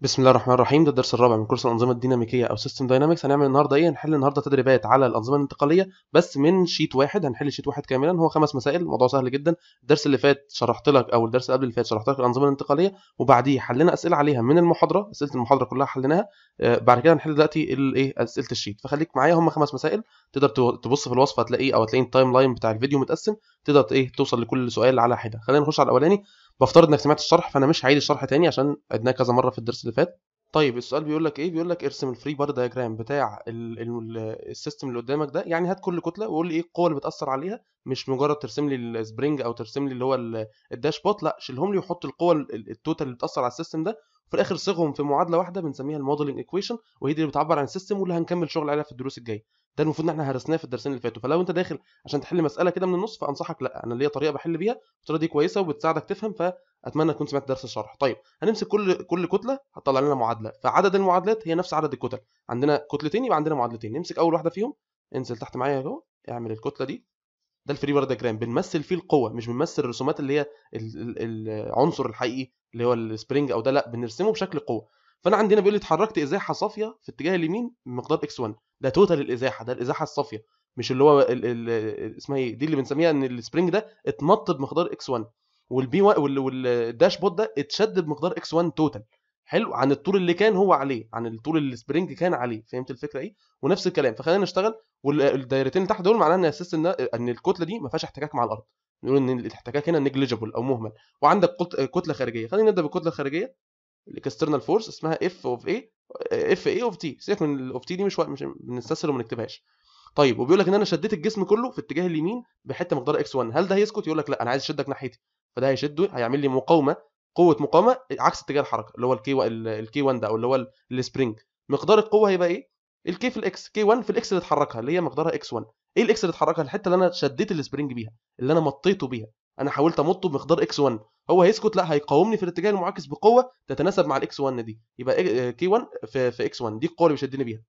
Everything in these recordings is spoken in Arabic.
بسم الله الرحمن الرحيم ده الدرس الرابع من كورس الانظمه الديناميكيه او سيستم داينامكس هنعمل النهارده ايه هنحل النهارده تدريبات على الانظمه الانتقاليه بس من شيت واحد هنحل شيت واحد كاملا هو خمس مسائل الموضوع سهل جدا الدرس اللي فات شرحت لك او الدرس اللي قبل اللي فات شرحت لك الانظمه الانتقاليه وبعديه حلينا اسئله عليها من المحاضره اسئله المحاضره كلها حليناها آه، بعد كده هنحل دلوقتي الايه اسئله الشيت فخليك معايا هم خمس مسائل تقدر تبص في الوصف هتلاقيه او هتلاقي التايم لاين بتاع الفيديو متقسم تقدر ايه توصل لكل سؤال على حده خلينا نخش على الاولاني بفترض انك سمعت الشرح فانا مش هعيد الشرح تاني عشان عدناه كذا مره في الدرس اللي فات طيب السؤال بيقول لك ايه بيقول لك ارسم الفري بار دايجرام بتاع السيستم اللي قدامك ده يعني هات كل كتله وقول لي ايه القوه اللي بتاثر عليها مش مجرد ترسم لي السبرنج او ترسم لي اللي هو الداشبوت لا شيلهم لي وحط القوه التوتال اللي بتاثر على السيستم ده وفي الاخر صيغهم في معادله واحده بنسميها الموديلنج ايكويشن وهي دي اللي بتعبر عن السيستم واللي هنكمل شغل عليها في الدروس الجايه ده المفروض ان احنا هرسناه في الدرسين اللي فاتوا فلو انت داخل عشان تحل مساله كده من النص فانصحك لا انا ليا طريقه بحل بيها الطريقه دي كويسه وبتساعدك تفهم فاتمنى تكون سمعت درس الشرح طيب هنمسك كل كل كتله هتطلع لنا معادله فعدد المعادلات هي نفس عدد الكتل عندنا كتلتين يبقى عندنا معادلتين نمسك اول واحده فيهم انزل تحت معايا اهو اعمل الكتله دي ده الفري بار ديجرام بنمثل فيه القوه مش بنمثل الرسومات اللي هي العنصر الحقيقي اللي هو السبرينج او ده لا بنرسمه بشكل قوه فانا عندنا بيقول لي اتحركت ازاحه صافيه في اتجاه اليمين بمقدار اكس 1 ده توتال الازاحه ده الازاحه الصافيه مش اللي هو الـ الـ اسمها ايه دي اللي بنسميها ان السبرينج ده اتنط بمقدار اكس 1 والبي والداشبورد ده اتشد بمقدار اكس 1 توتال حلو عن الطول اللي كان هو عليه عن الطول اللي السبرينج كان عليه فهمت الفكره ايه ونفس الكلام فخلينا نشتغل والدايرتين اللي تحت دول معناها ان اساس ان ان الكتله دي ما فيهاش احتكاك مع الارض نقول ان الاحتكاك هنا نيجليجبل او مهمل وعندك كتله خارجيه خلينا نبدا بالكتله الخارجيه الاكسترنال فورس اسمها اف اوف ايه اف ايه اوف تي سيبك من الاوف تي دي مش مش بنستسهل وما نكتبهاش طيب وبيقول لك ان انا شديت الجسم كله في اتجاه اليمين بحته مقدار اكس 1 هل ده هيسكت يقول لك لا انا عايز اشدك ناحيتي فده هيشده هيعمل لي مقاومه قوه مقاومه عكس اتجاه الحركه اللي هو الكي الكي 1 ده او اللي هو السبرينج مقدار القوه هيبقى ايه الكي في الاكس كي 1 في الاكس اللي اتحركها اللي هي مقدارها اكس 1 ايه الاكس اللي اتحركها الحته اللي انا شديت السبرينج بيها اللي انا مطيته بيها انا حاولت امطه بمقدار اكس 1 هو هيسكت لا هيقاومني في الاتجاه المعاكس بقوه تتناسب مع الاكس 1 دي يبقى إيه، آه، كي 1 في, في اكس 1 دي القوه اللي بيشدني بيها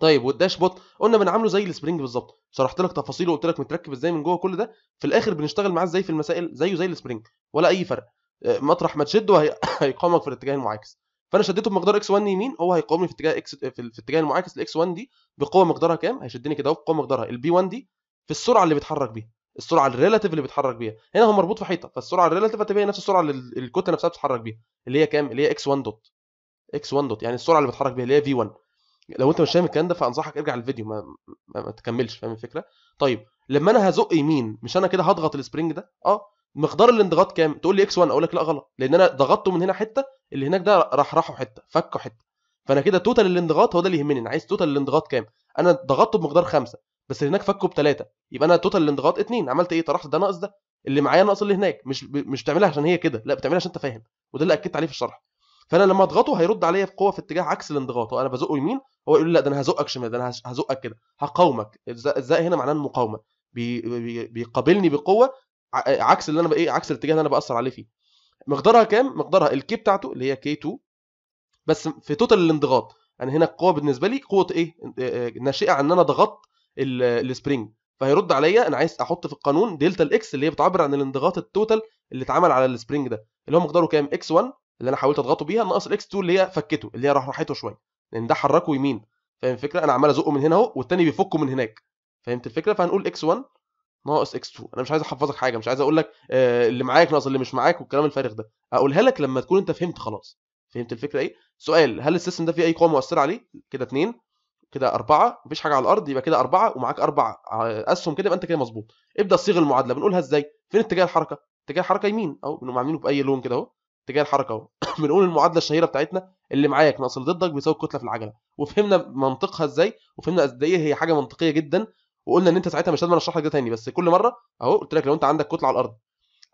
طيب والداش بوت قلنا بنعامله زي السبرينج بالظبط شرحت لك تفاصيله وقلت لك متركب ازاي من جوه كل ده في الاخر بنشتغل معاه ازاي في المسائل زيه زي السبرينج ولا اي فرق آه، مطرح ما تشده هي... هيقاومك في الاتجاه المعاكس فانا شديته بمقدار اكس 1 يمين هو هيقاومني في اتجاه اكس آه، في الاتجاه المعاكس لاكس 1 دي بقوه مقدارها كام هيشدني كده اهو بقوه مقدارها البي 1 دي في السرعه اللي بيتحرك بيها السرعه الريلاتيف اللي بيتحرك بيها هنا هو مربوط في حيطه فالسرعه الريلاتيف هتبقى هي نفس السرعه اللي الكتله نفسها بتتحرك بيها اللي هي كام اللي هي اكس 1 دوت اكس 1 دوت يعني السرعه اللي بيتحرك بيها اللي هي في 1 لو انت مش فاهم الكلام ده فانصحك ارجع الفيديو ما, ما, ما تكملش فاهم الفكره طيب لما انا هزق يمين مش انا كده هضغط السبرينج ده اه مقدار الانضغاط كام تقول لي اكس 1 اقول لك لا غلط لان انا ضغطته من هنا حته اللي هناك ده راح راحه حته فكه حته فانا كده توتال الانضغاط هو ده اللي يهمني انا عايز توتال الانضغاط كام انا ضغطته بمقدار 5 بس اللي هناك فكه بثلاثه يبقى انا توتال الانضغاط اثنين عملت ايه طرحت ده ناقص ده اللي معايا ناقص اللي هناك مش مش بتعملها عشان هي كده لا بتعملها عشان انت فاهم وده اللي اكدت عليه في الشرح فانا لما اضغطه هيرد عليا بقوه في اتجاه عكس الانضغاط وانا بزقه يمين هو يقول لي لا ده انا هزقك شمال ده انا هزقك كده هقاومك الزق هنا معناه المقاومه بي بي بيقابلني بقوه عكس اللي انا ايه عكس الاتجاه اللي انا باثر عليه فيه مقدارها كام مقدارها الكي بتاعته اللي هي كي 2 بس في توتال الانضغاط انا يعني هنا القوه بالنسبه لي قوه ايه ناشئه عن ان انا ضغطت السبرينج فهيرد عليا انا عايز احط في القانون دلتا الاكس اللي هي بتعبر عن الانضغاط التوتال اللي اتعمل على السبرينج ده اللي هو مقداره كام اكس 1 اللي انا حاولت اضغطه بيها ناقص الاكس 2 اللي هي فكته اللي هي راح راحته شويه لان ده حركه يمين فاهم الفكره انا عمال ازقه من هنا اهو والتاني بيفكه من هناك فهمت الفكره فهنقول اكس 1 ناقص اكس 2 انا مش عايز احفظك حاجه مش عايز اقول لك آه اللي معاك ناقص اللي مش معاك والكلام الفارغ ده اقولها لك لما تكون انت فهمت خلاص فهمت الفكره ايه سؤال هل السيستم ده فيه اي قوه مؤثره عليه كده اتنين كده أربعة مفيش حاجة على الأرض يبقى كده أربعة ومعاك أربع أسهم آه، كده يبقى أنت كده مظبوط ابدأ صيغ المعادلة بنقولها إزاي؟ فين اتجاه الحركة؟ اتجاه الحركة يمين أهو بنقوم عاملينه بأي لون كده أهو اتجاه الحركة أهو بنقول المعادلة الشهيرة بتاعتنا اللي معاك ناقص ضدك بيساوي الكتلة في العجلة وفهمنا منطقها إزاي وفهمنا قد إيه هي حاجة منطقية جدا وقلنا ان انت ساعتها مش لازم اشرح لك ده تاني بس كل مره اهو قلت لك لو انت عندك كتله على الارض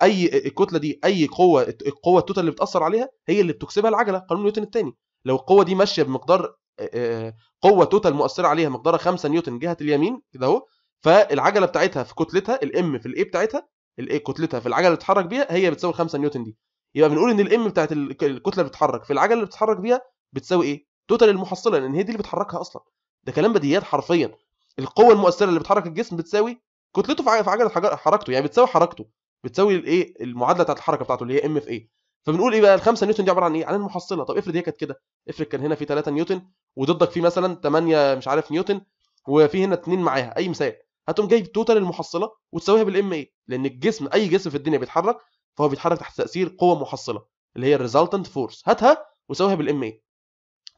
اي الكتله دي اي قوه القوه التوتال اللي بتاثر عليها هي اللي بتكسبها العجله قانون نيوتن الثاني لو القوه دي ماشيه بمقدار آه، آه، قوه توتال مؤثره عليها مقدارها 5 نيوتن جهه اليمين كده اهو فالعجله بتاعتها في كتلتها الام في الاي بتاعتها الاي كتلتها في العجله اللي بتتحرك بيها هي بتساوي 5 نيوتن دي يبقى بنقول ان الام بتاعت الكتله اللي بتتحرك في العجله اللي بتتحرك بيها بتساوي ايه توتال المحصله لان هي دي اللي بتحركها اصلا ده كلام بديهيات حرفيا القوه المؤثره اللي بتحرك الجسم بتساوي كتلته في عجله حركته يعني بتساوي حركته بتساوي الايه المعادله بتاعت الحركه بتاعته اللي هي ام في ايه فبنقول ايه بقى ال 5 نيوتن دي عباره عن ايه؟ عن المحصله طب افرض هي كانت كده افرض كان هنا في 3 نيوتن وضدك في مثلا 8 مش عارف نيوتن وفي هنا 2 معاها اي مثال هتقوم جايب توتال المحصله وتساويها بالام اي لان الجسم اي جسم في الدنيا بيتحرك فهو بيتحرك تحت تاثير قوه محصله اللي هي الريزلتنت فورس هاتها وساويها بالام اي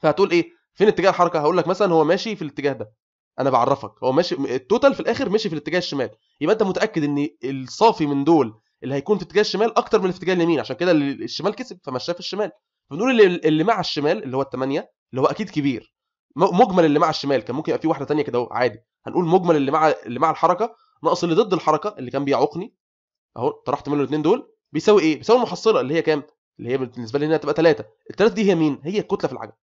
فهتقول ايه فين اتجاه الحركه هقول لك مثلا هو ماشي في الاتجاه ده انا بعرفك هو ماشي التوتال في الاخر ماشي في الاتجاه الشمال يبقى انت متاكد ان الصافي من دول اللي هيكون في اتجاه الشمال اكتر من الاتجاه اليمين عشان كده الشمال كسب فمشاه في الشمال بنقول اللي, اللي مع الشمال اللي هو الثمانيه اللي هو اكيد كبير مجمل اللي مع الشمال كان ممكن يبقى في واحده ثانيه كده عادي هنقول مجمل اللي مع اللي مع الحركه ناقص اللي ضد الحركه اللي كان بيعوقني اهو طرحت منه الاثنين دول بيساوي ايه؟ بيساوي المحصله اللي هي كام؟ اللي هي بالنسبه لي هنا تبقى ثلاثه الثلاثه دي هي مين؟ هي الكتله في العجله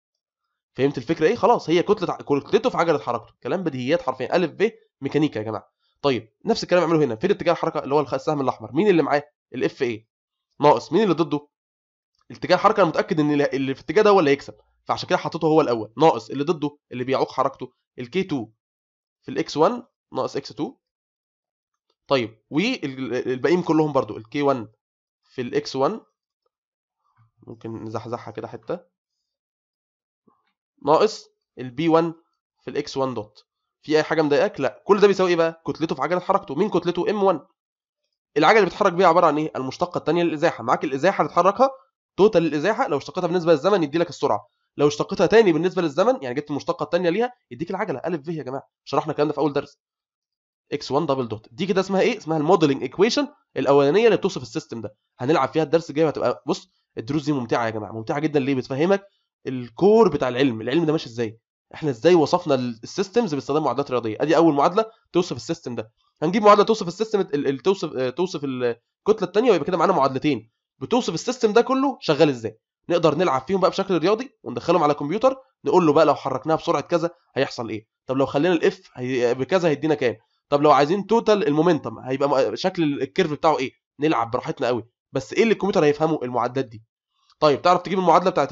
فهمت الفكره ايه؟ خلاص هي كتله كتلته في عجله حركته كلام بديهيات حرفيا ا ب ميكانيكا يا جماعه طيب نفس الكلام اعمله هنا في الاتجاه الحركه اللي هو السهم الاحمر مين اللي معاه الاف اي ناقص مين اللي ضده اتجاه الحركه انا متاكد ان اللي في الاتجاه ده هو اللي هيكسب فعشان كده حطيته هو الاول ناقص اللي ضده اللي بيعوق حركته الكي 2 في الاكس 1 ناقص اكس 2 طيب والباقيين كلهم برضو الكي 1 في الاكس 1 ممكن نزحزحها كده حته ناقص البي 1 في الاكس 1 دوت في اي حاجه مضايقاك لا كل ده بيساوي ايه بقى كتلته في عجله حركته مين كتلته ام 1 العجله اللي بيتحرك بيها عباره عن ايه المشتقه الثانيه للازاحه معاك الازاحه اللي تحركها توتال الازاحه لو اشتقتها بالنسبه للزمن يدي لك السرعه لو اشتقتها ثاني بالنسبه للزمن يعني جبت المشتقه الثانيه ليها يديك العجله ا في يا جماعه شرحنا الكلام ده في اول درس اكس 1 دبل دوت دي كده اسمها ايه اسمها الموديلنج ايكويشن الاولانيه اللي بتوصف السيستم ده هنلعب فيها الدرس الجاي وهتبقى بص الدروس دي ممتعه يا جماعه ممتعه جدا ليه بتفهمك الكور بتاع العلم العلم ده ماشي ازاي احنا ازاي وصفنا السيستمز باستخدام معادلات رياضيه ادي اول معادله توصف السيستم ده هنجيب معادله توصف السيستم ال توصف آه، توصف الكتله الثانيه ويبقى كده معانا معادلتين بتوصف السيستم ده كله شغال ازاي نقدر نلعب فيهم بقى بشكل رياضي وندخلهم على الكمبيوتر نقول له بقى لو حركناها بسرعه كذا هيحصل ايه طب لو خلينا الاف آه، بكذا هيدينا كام طب لو عايزين توتال المومنتم هيبقى آه، شكل الكيرف بتاعه ايه نلعب براحتنا قوي بس ايه اللي الكمبيوتر هيفهمه المعادلات دي طيب تعرف تجيب المعادله بتاعت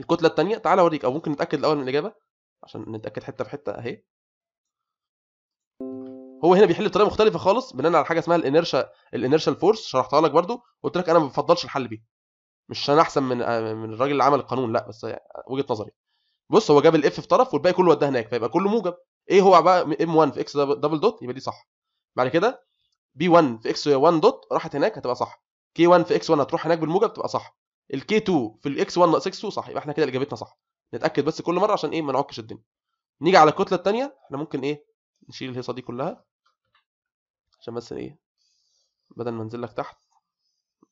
الكتله الثانيه تعالى اوريك او ممكن نتاكد الاول من الاجابه عشان نتاكد حته في حته اهي هو هنا بيحل بطريقه مختلفه خالص بناء على حاجه اسمها الانيرشا الانيرشال فورس شرحتها لك برده قلت لك انا ما بفضلش الحل بيه مش انا احسن من آه، من الراجل اللي عمل القانون لا بس يعني وجهه نظري بص هو جاب الاف في طرف والباقي كله وداه هناك فيبقى كله موجب ايه هو بقى ام 1 في اكس دبل دوت يبقى دي صح بعد كده بي 1 في اكس 1 دوت راحت هناك هتبقى صح كي 1 في اكس 1 هتروح هناك بالموجب تبقى صح الكي 2 في الاكس 1 ناقص اكس 2 صح يبقى احنا كده اجابتنا صح نتاكد بس كل مره عشان ايه ما نعكش الدنيا نيجي على الكتله الثانيه احنا ممكن ايه نشيل الهيصه دي كلها عشان بس ايه بدل ما انزل لك تحت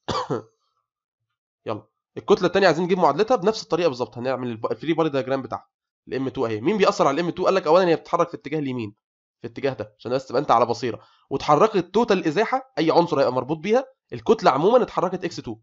يلا الكتله الثانيه عايزين نجيب معادلتها بنفس الطريقه بالظبط هنعمل الفري بودي دياجرام بتاعها الام 2 اهي مين بيأثر على الام 2 قال لك اولا هي بتتحرك في اتجاه اليمين في الاتجاه ده عشان بس تبقى انت على بصيره واتحركت توتال الازاحه اي عنصر هيبقى مربوط بيها الكتله عموما اتحركت اكس 2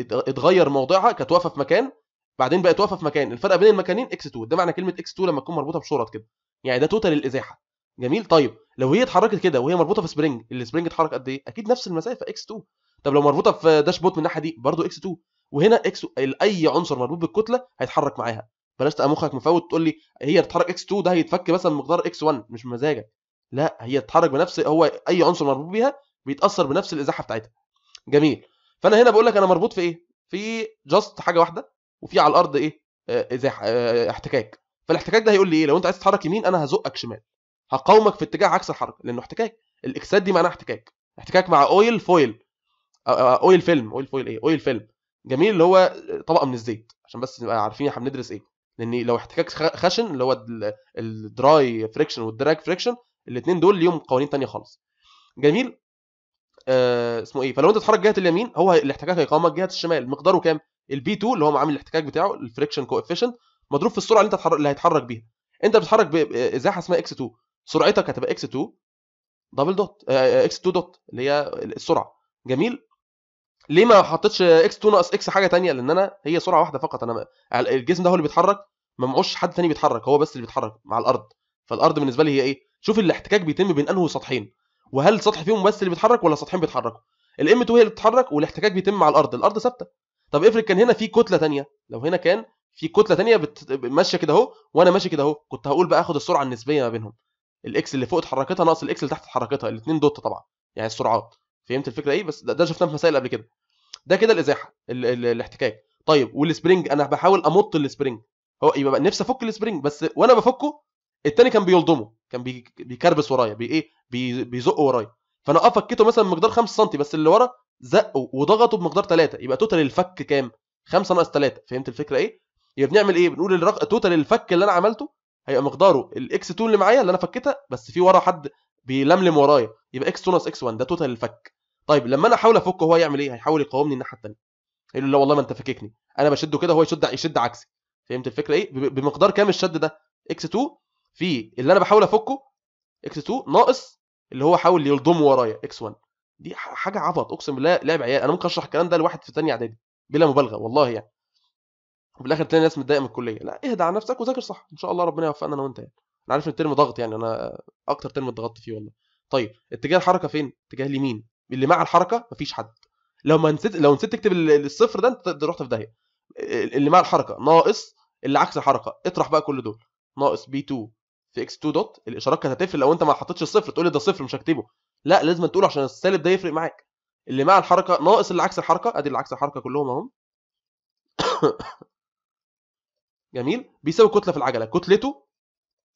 اتغير موضعها كانت واقفه في مكان بعدين بقت واقفه في مكان الفرق بين المكانين اكس 2 ده معنى كلمه اكس 2 لما تكون مربوطه بشرط كده يعني ده توتال الازاحه جميل طيب لو هي اتحركت كده وهي مربوطه في سبرنج السبرنج اتحرك قد ايه اكيد نفس المسافه اكس 2 طب لو مربوطه في داش بوت من الناحيه دي برضو اكس 2 وهنا اكس اي عنصر مربوط بالكتله هيتحرك معاها بلاش تبقى مخك مفوت تقول لي هي اتحرك اكس 2 ده هيتفك مثلا بمقدار اكس 1 مش بمزاجك لا هي تتحرك بنفس هو اي عنصر مربوط بيها بيتاثر بنفس الازاحه بتاعتها جميل فانا هنا بقول لك انا مربوط في ايه في جاست حاجه واحده وفي على الارض ايه آه،, اه احتكاك فالاحتكاك ده هيقول لي ايه لو انت عايز تتحرك يمين انا هزقك شمال هقاومك في اتجاه عكس الحركه لانه احتكاك الاكسات دي معناها احتكاك احتكاك مع اويل فويل اويل فيلم اويل فويل ايه اويل فيلم جميل اللي هو طبقه من الزيت عشان بس نبقى عارفين احنا بندرس ايه لان لو احتكاك خشن اللي هو الدراي فريكشن والدراج فريكشن الاثنين دول ليهم قوانين ثانيه خالص جميل آه اسمه ايه فلو انت اتحرك جهه اليمين هو الاحتكاك هيقاومك جهه الشمال مقداره كام البي 2 اللي هو عامل الاحتكاك بتاعه الفريكشن كوفيشنت مضروب في السرعه اللي انت هتحرك اللي هيتحرك بيها انت بتتحرك بازاحه اسمها اكس 2 سرعتك هتبقى اكس 2 دبل دوت اكس 2 دوت اللي هي السرعه جميل ليه ما حطيتش اكس 2 ناقص اكس حاجه ثانيه لان انا هي سرعه واحده فقط انا الجسم ده هو اللي بيتحرك ما معوش حد ثاني بيتحرك هو بس اللي بيتحرك مع الارض فالارض بالنسبه لي هي ايه شوف الاحتكاك بيتم بين انه سطحين وهل سطح فيهم بس اللي بيتحرك ولا سطحين بيتحركوا الام 2 هي اللي بتتحرك والاحتكاك بيتم على الارض الارض ثابته طب افرض كان هنا في كتله ثانيه لو هنا كان في كتله ثانيه بت... ماشيه كده اهو وانا ماشي كده اهو كنت هقول بقى اخد السرعه النسبيه ما بينهم الاكس اللي فوق اتحركتها ناقص الاكس اللي تحت اتحركتها الاثنين دوت طبعا يعني السرعات فهمت الفكره ايه بس ده, شفناه في مسائل قبل كده ده كده الازاحه ال... ال... الاحتكاك طيب والسبرنج انا بحاول امط السبرنج هو يبقى نفسي افك السبرنج بس وانا بفكه الثاني كان بيلضمه كان بيكربس ورايا بي ايه بيزقه ورايا فانا اه فكيته مثلا بمقدار 5 سم بس اللي ورا زقه وضغطه بمقدار 3 يبقى توتال الفك كام 5 ناقص 3 فهمت الفكره ايه يبقى بنعمل ايه بنقول الرق... توتال الفك اللي انا عملته هيبقى مقداره الاكس 2 اللي معايا اللي انا فكيتها بس في ورا حد بيلملم ورايا يبقى اكس 2 ناقص اكس 1 ده توتال الفك طيب لما انا احاول افكه هو يعمل ايه هيحاول يقاومني الناحيه الثانيه يقول له لا والله ما انت فككني انا بشده كده هو يشد يشد عكسي فهمت الفكره ايه بمقدار كام الشد ده اكس 2 في اللي انا بحاول افكه اكس 2 ناقص اللي هو حاول يلضمه ورايا اكس 1 دي حاجه عبط اقسم بالله لعب عيال انا ممكن اشرح الكلام ده لواحد في ثانيه اعدادي بلا مبالغه والله يعني وفي الاخر تلاقي ناس متضايقه من الكليه لا اهدى على نفسك وذاكر صح ان شاء الله ربنا يوفقنا انا وانت يعني انا عارف ان الترم ضغط يعني انا اكتر ترم اتضغطت فيه والله طيب اتجاه الحركه فين اتجاه اليمين اللي مع الحركه مفيش حد لو ما نسيت لو نسيت تكتب الصفر ده انت رحت في داهيه اللي مع الحركه ناقص اللي عكس الحركه اطرح بقى كل دول ناقص بي 2 في اكس 2 دوت الاشارات كانت هتفرق لو انت ما حطيتش الصفر تقول لي ده صفر مش هكتبه لا لازم تقوله عشان السالب ده يفرق معاك اللي مع الحركه ناقص اللي عكس الحركه ادي اللي عكس الحركه كلهم اهم جميل بيساوي كتله في العجله كتلته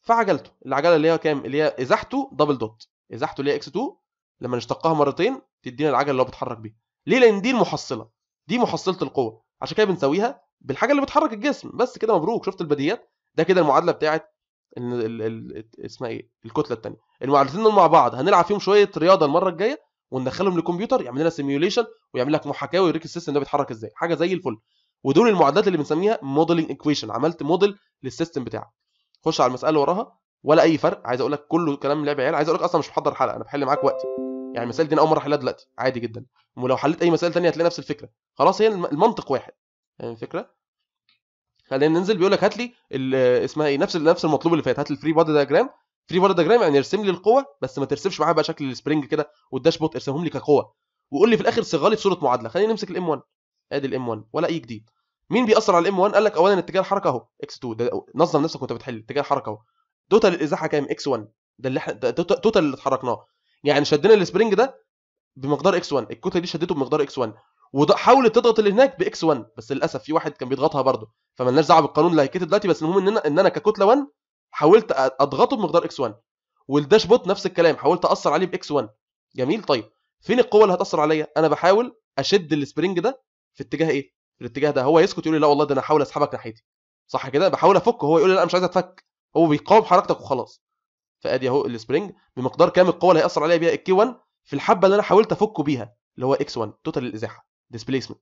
في عجلته العجله اللي هي كام اللي هي ازاحته دبل دوت ازاحته اللي هي اكس 2 لما نشتقها مرتين تدينا العجله اللي هو بيتحرك بيها ليه لان دي المحصله دي محصله القوه عشان كده بنساويها بالحاجه اللي بتحرك الجسم بس كده مبروك شفت البديهيات ده كده المعادله بتاعت ان ال... ال... اسمها ايه الكتله الثانيه المعادلتين دول مع بعض هنلعب فيهم شويه رياضه المره الجايه وندخلهم للكمبيوتر يعمل لنا سيميوليشن ويعمل لك محاكاه ويوريك السيستم ده بيتحرك ازاي حاجه زي الفل ودول المعادلات اللي بنسميها موديلنج ايكويشن عملت موديل للسيستم بتاعك خش على المساله اللي وراها ولا اي فرق عايز اقول لك كله كلام لعب عيال عايز اقول لك اصلا مش محضر حلقه انا بحل معاك وقتي يعني المسائل دي انا اول مره احلها دلوقتي عادي جدا ولو حليت اي مسائل ثانيه هتلاقي نفس الفكره خلاص هي المنطق واحد فاهم الفكره خلينا ننزل بيقول لك هات لي اسمها ايه نفس نفس المطلوب اللي فات هات الفري بودي دايجرام فري بودي دايجرام يعني ارسم لي القوه بس ما ترسمش معاها بقى شكل السبرنج كده والداشبورد ارسمهم لي كقوه وقول لي في الاخر صيغ لي بصوره معادله خلينا نمسك الام 1 ادي الام 1 ولا اي جديد مين بيأثر على الام 1 قال لك اولا اتجاه الحركه اهو اكس 2 ده نظم نفسك وانت بتحل اتجاه الحركه اهو توتال الازاحه كام اكس 1 ده اللي احنا توتال اللي اتحركناه يعني شدنا السبرنج ده بمقدار اكس 1 الكتله دي شدته بمقدار اكس 1 وحاولت تضغط اللي هناك باكس 1 بس للاسف في واحد كان بيضغطها برضه فمالناش دعوه بالقانون اللي هيكتب دلوقتي بس المهم ان انا ان انا ككتله 1 حاولت اضغطه بمقدار اكس 1 والداش بوت نفس الكلام حاولت اثر عليه باكس 1 جميل طيب فين القوه اللي هتاثر عليا انا بحاول اشد السبرينج ده في اتجاه ايه في الاتجاه ده هو يسكت يقول لي لا والله ده انا هحاول اسحبك ناحيتي صح كده بحاول افكه هو يقول لي لا مش عايز اتفك هو بيقاوم حركتك وخلاص فادي اهو السبرينج بمقدار كام القوه اللي هياثر عليا بيها الكي 1 في الحبه اللي انا حاولت افكه بيها اللي هو اكس 1 توتال الازاحه displacement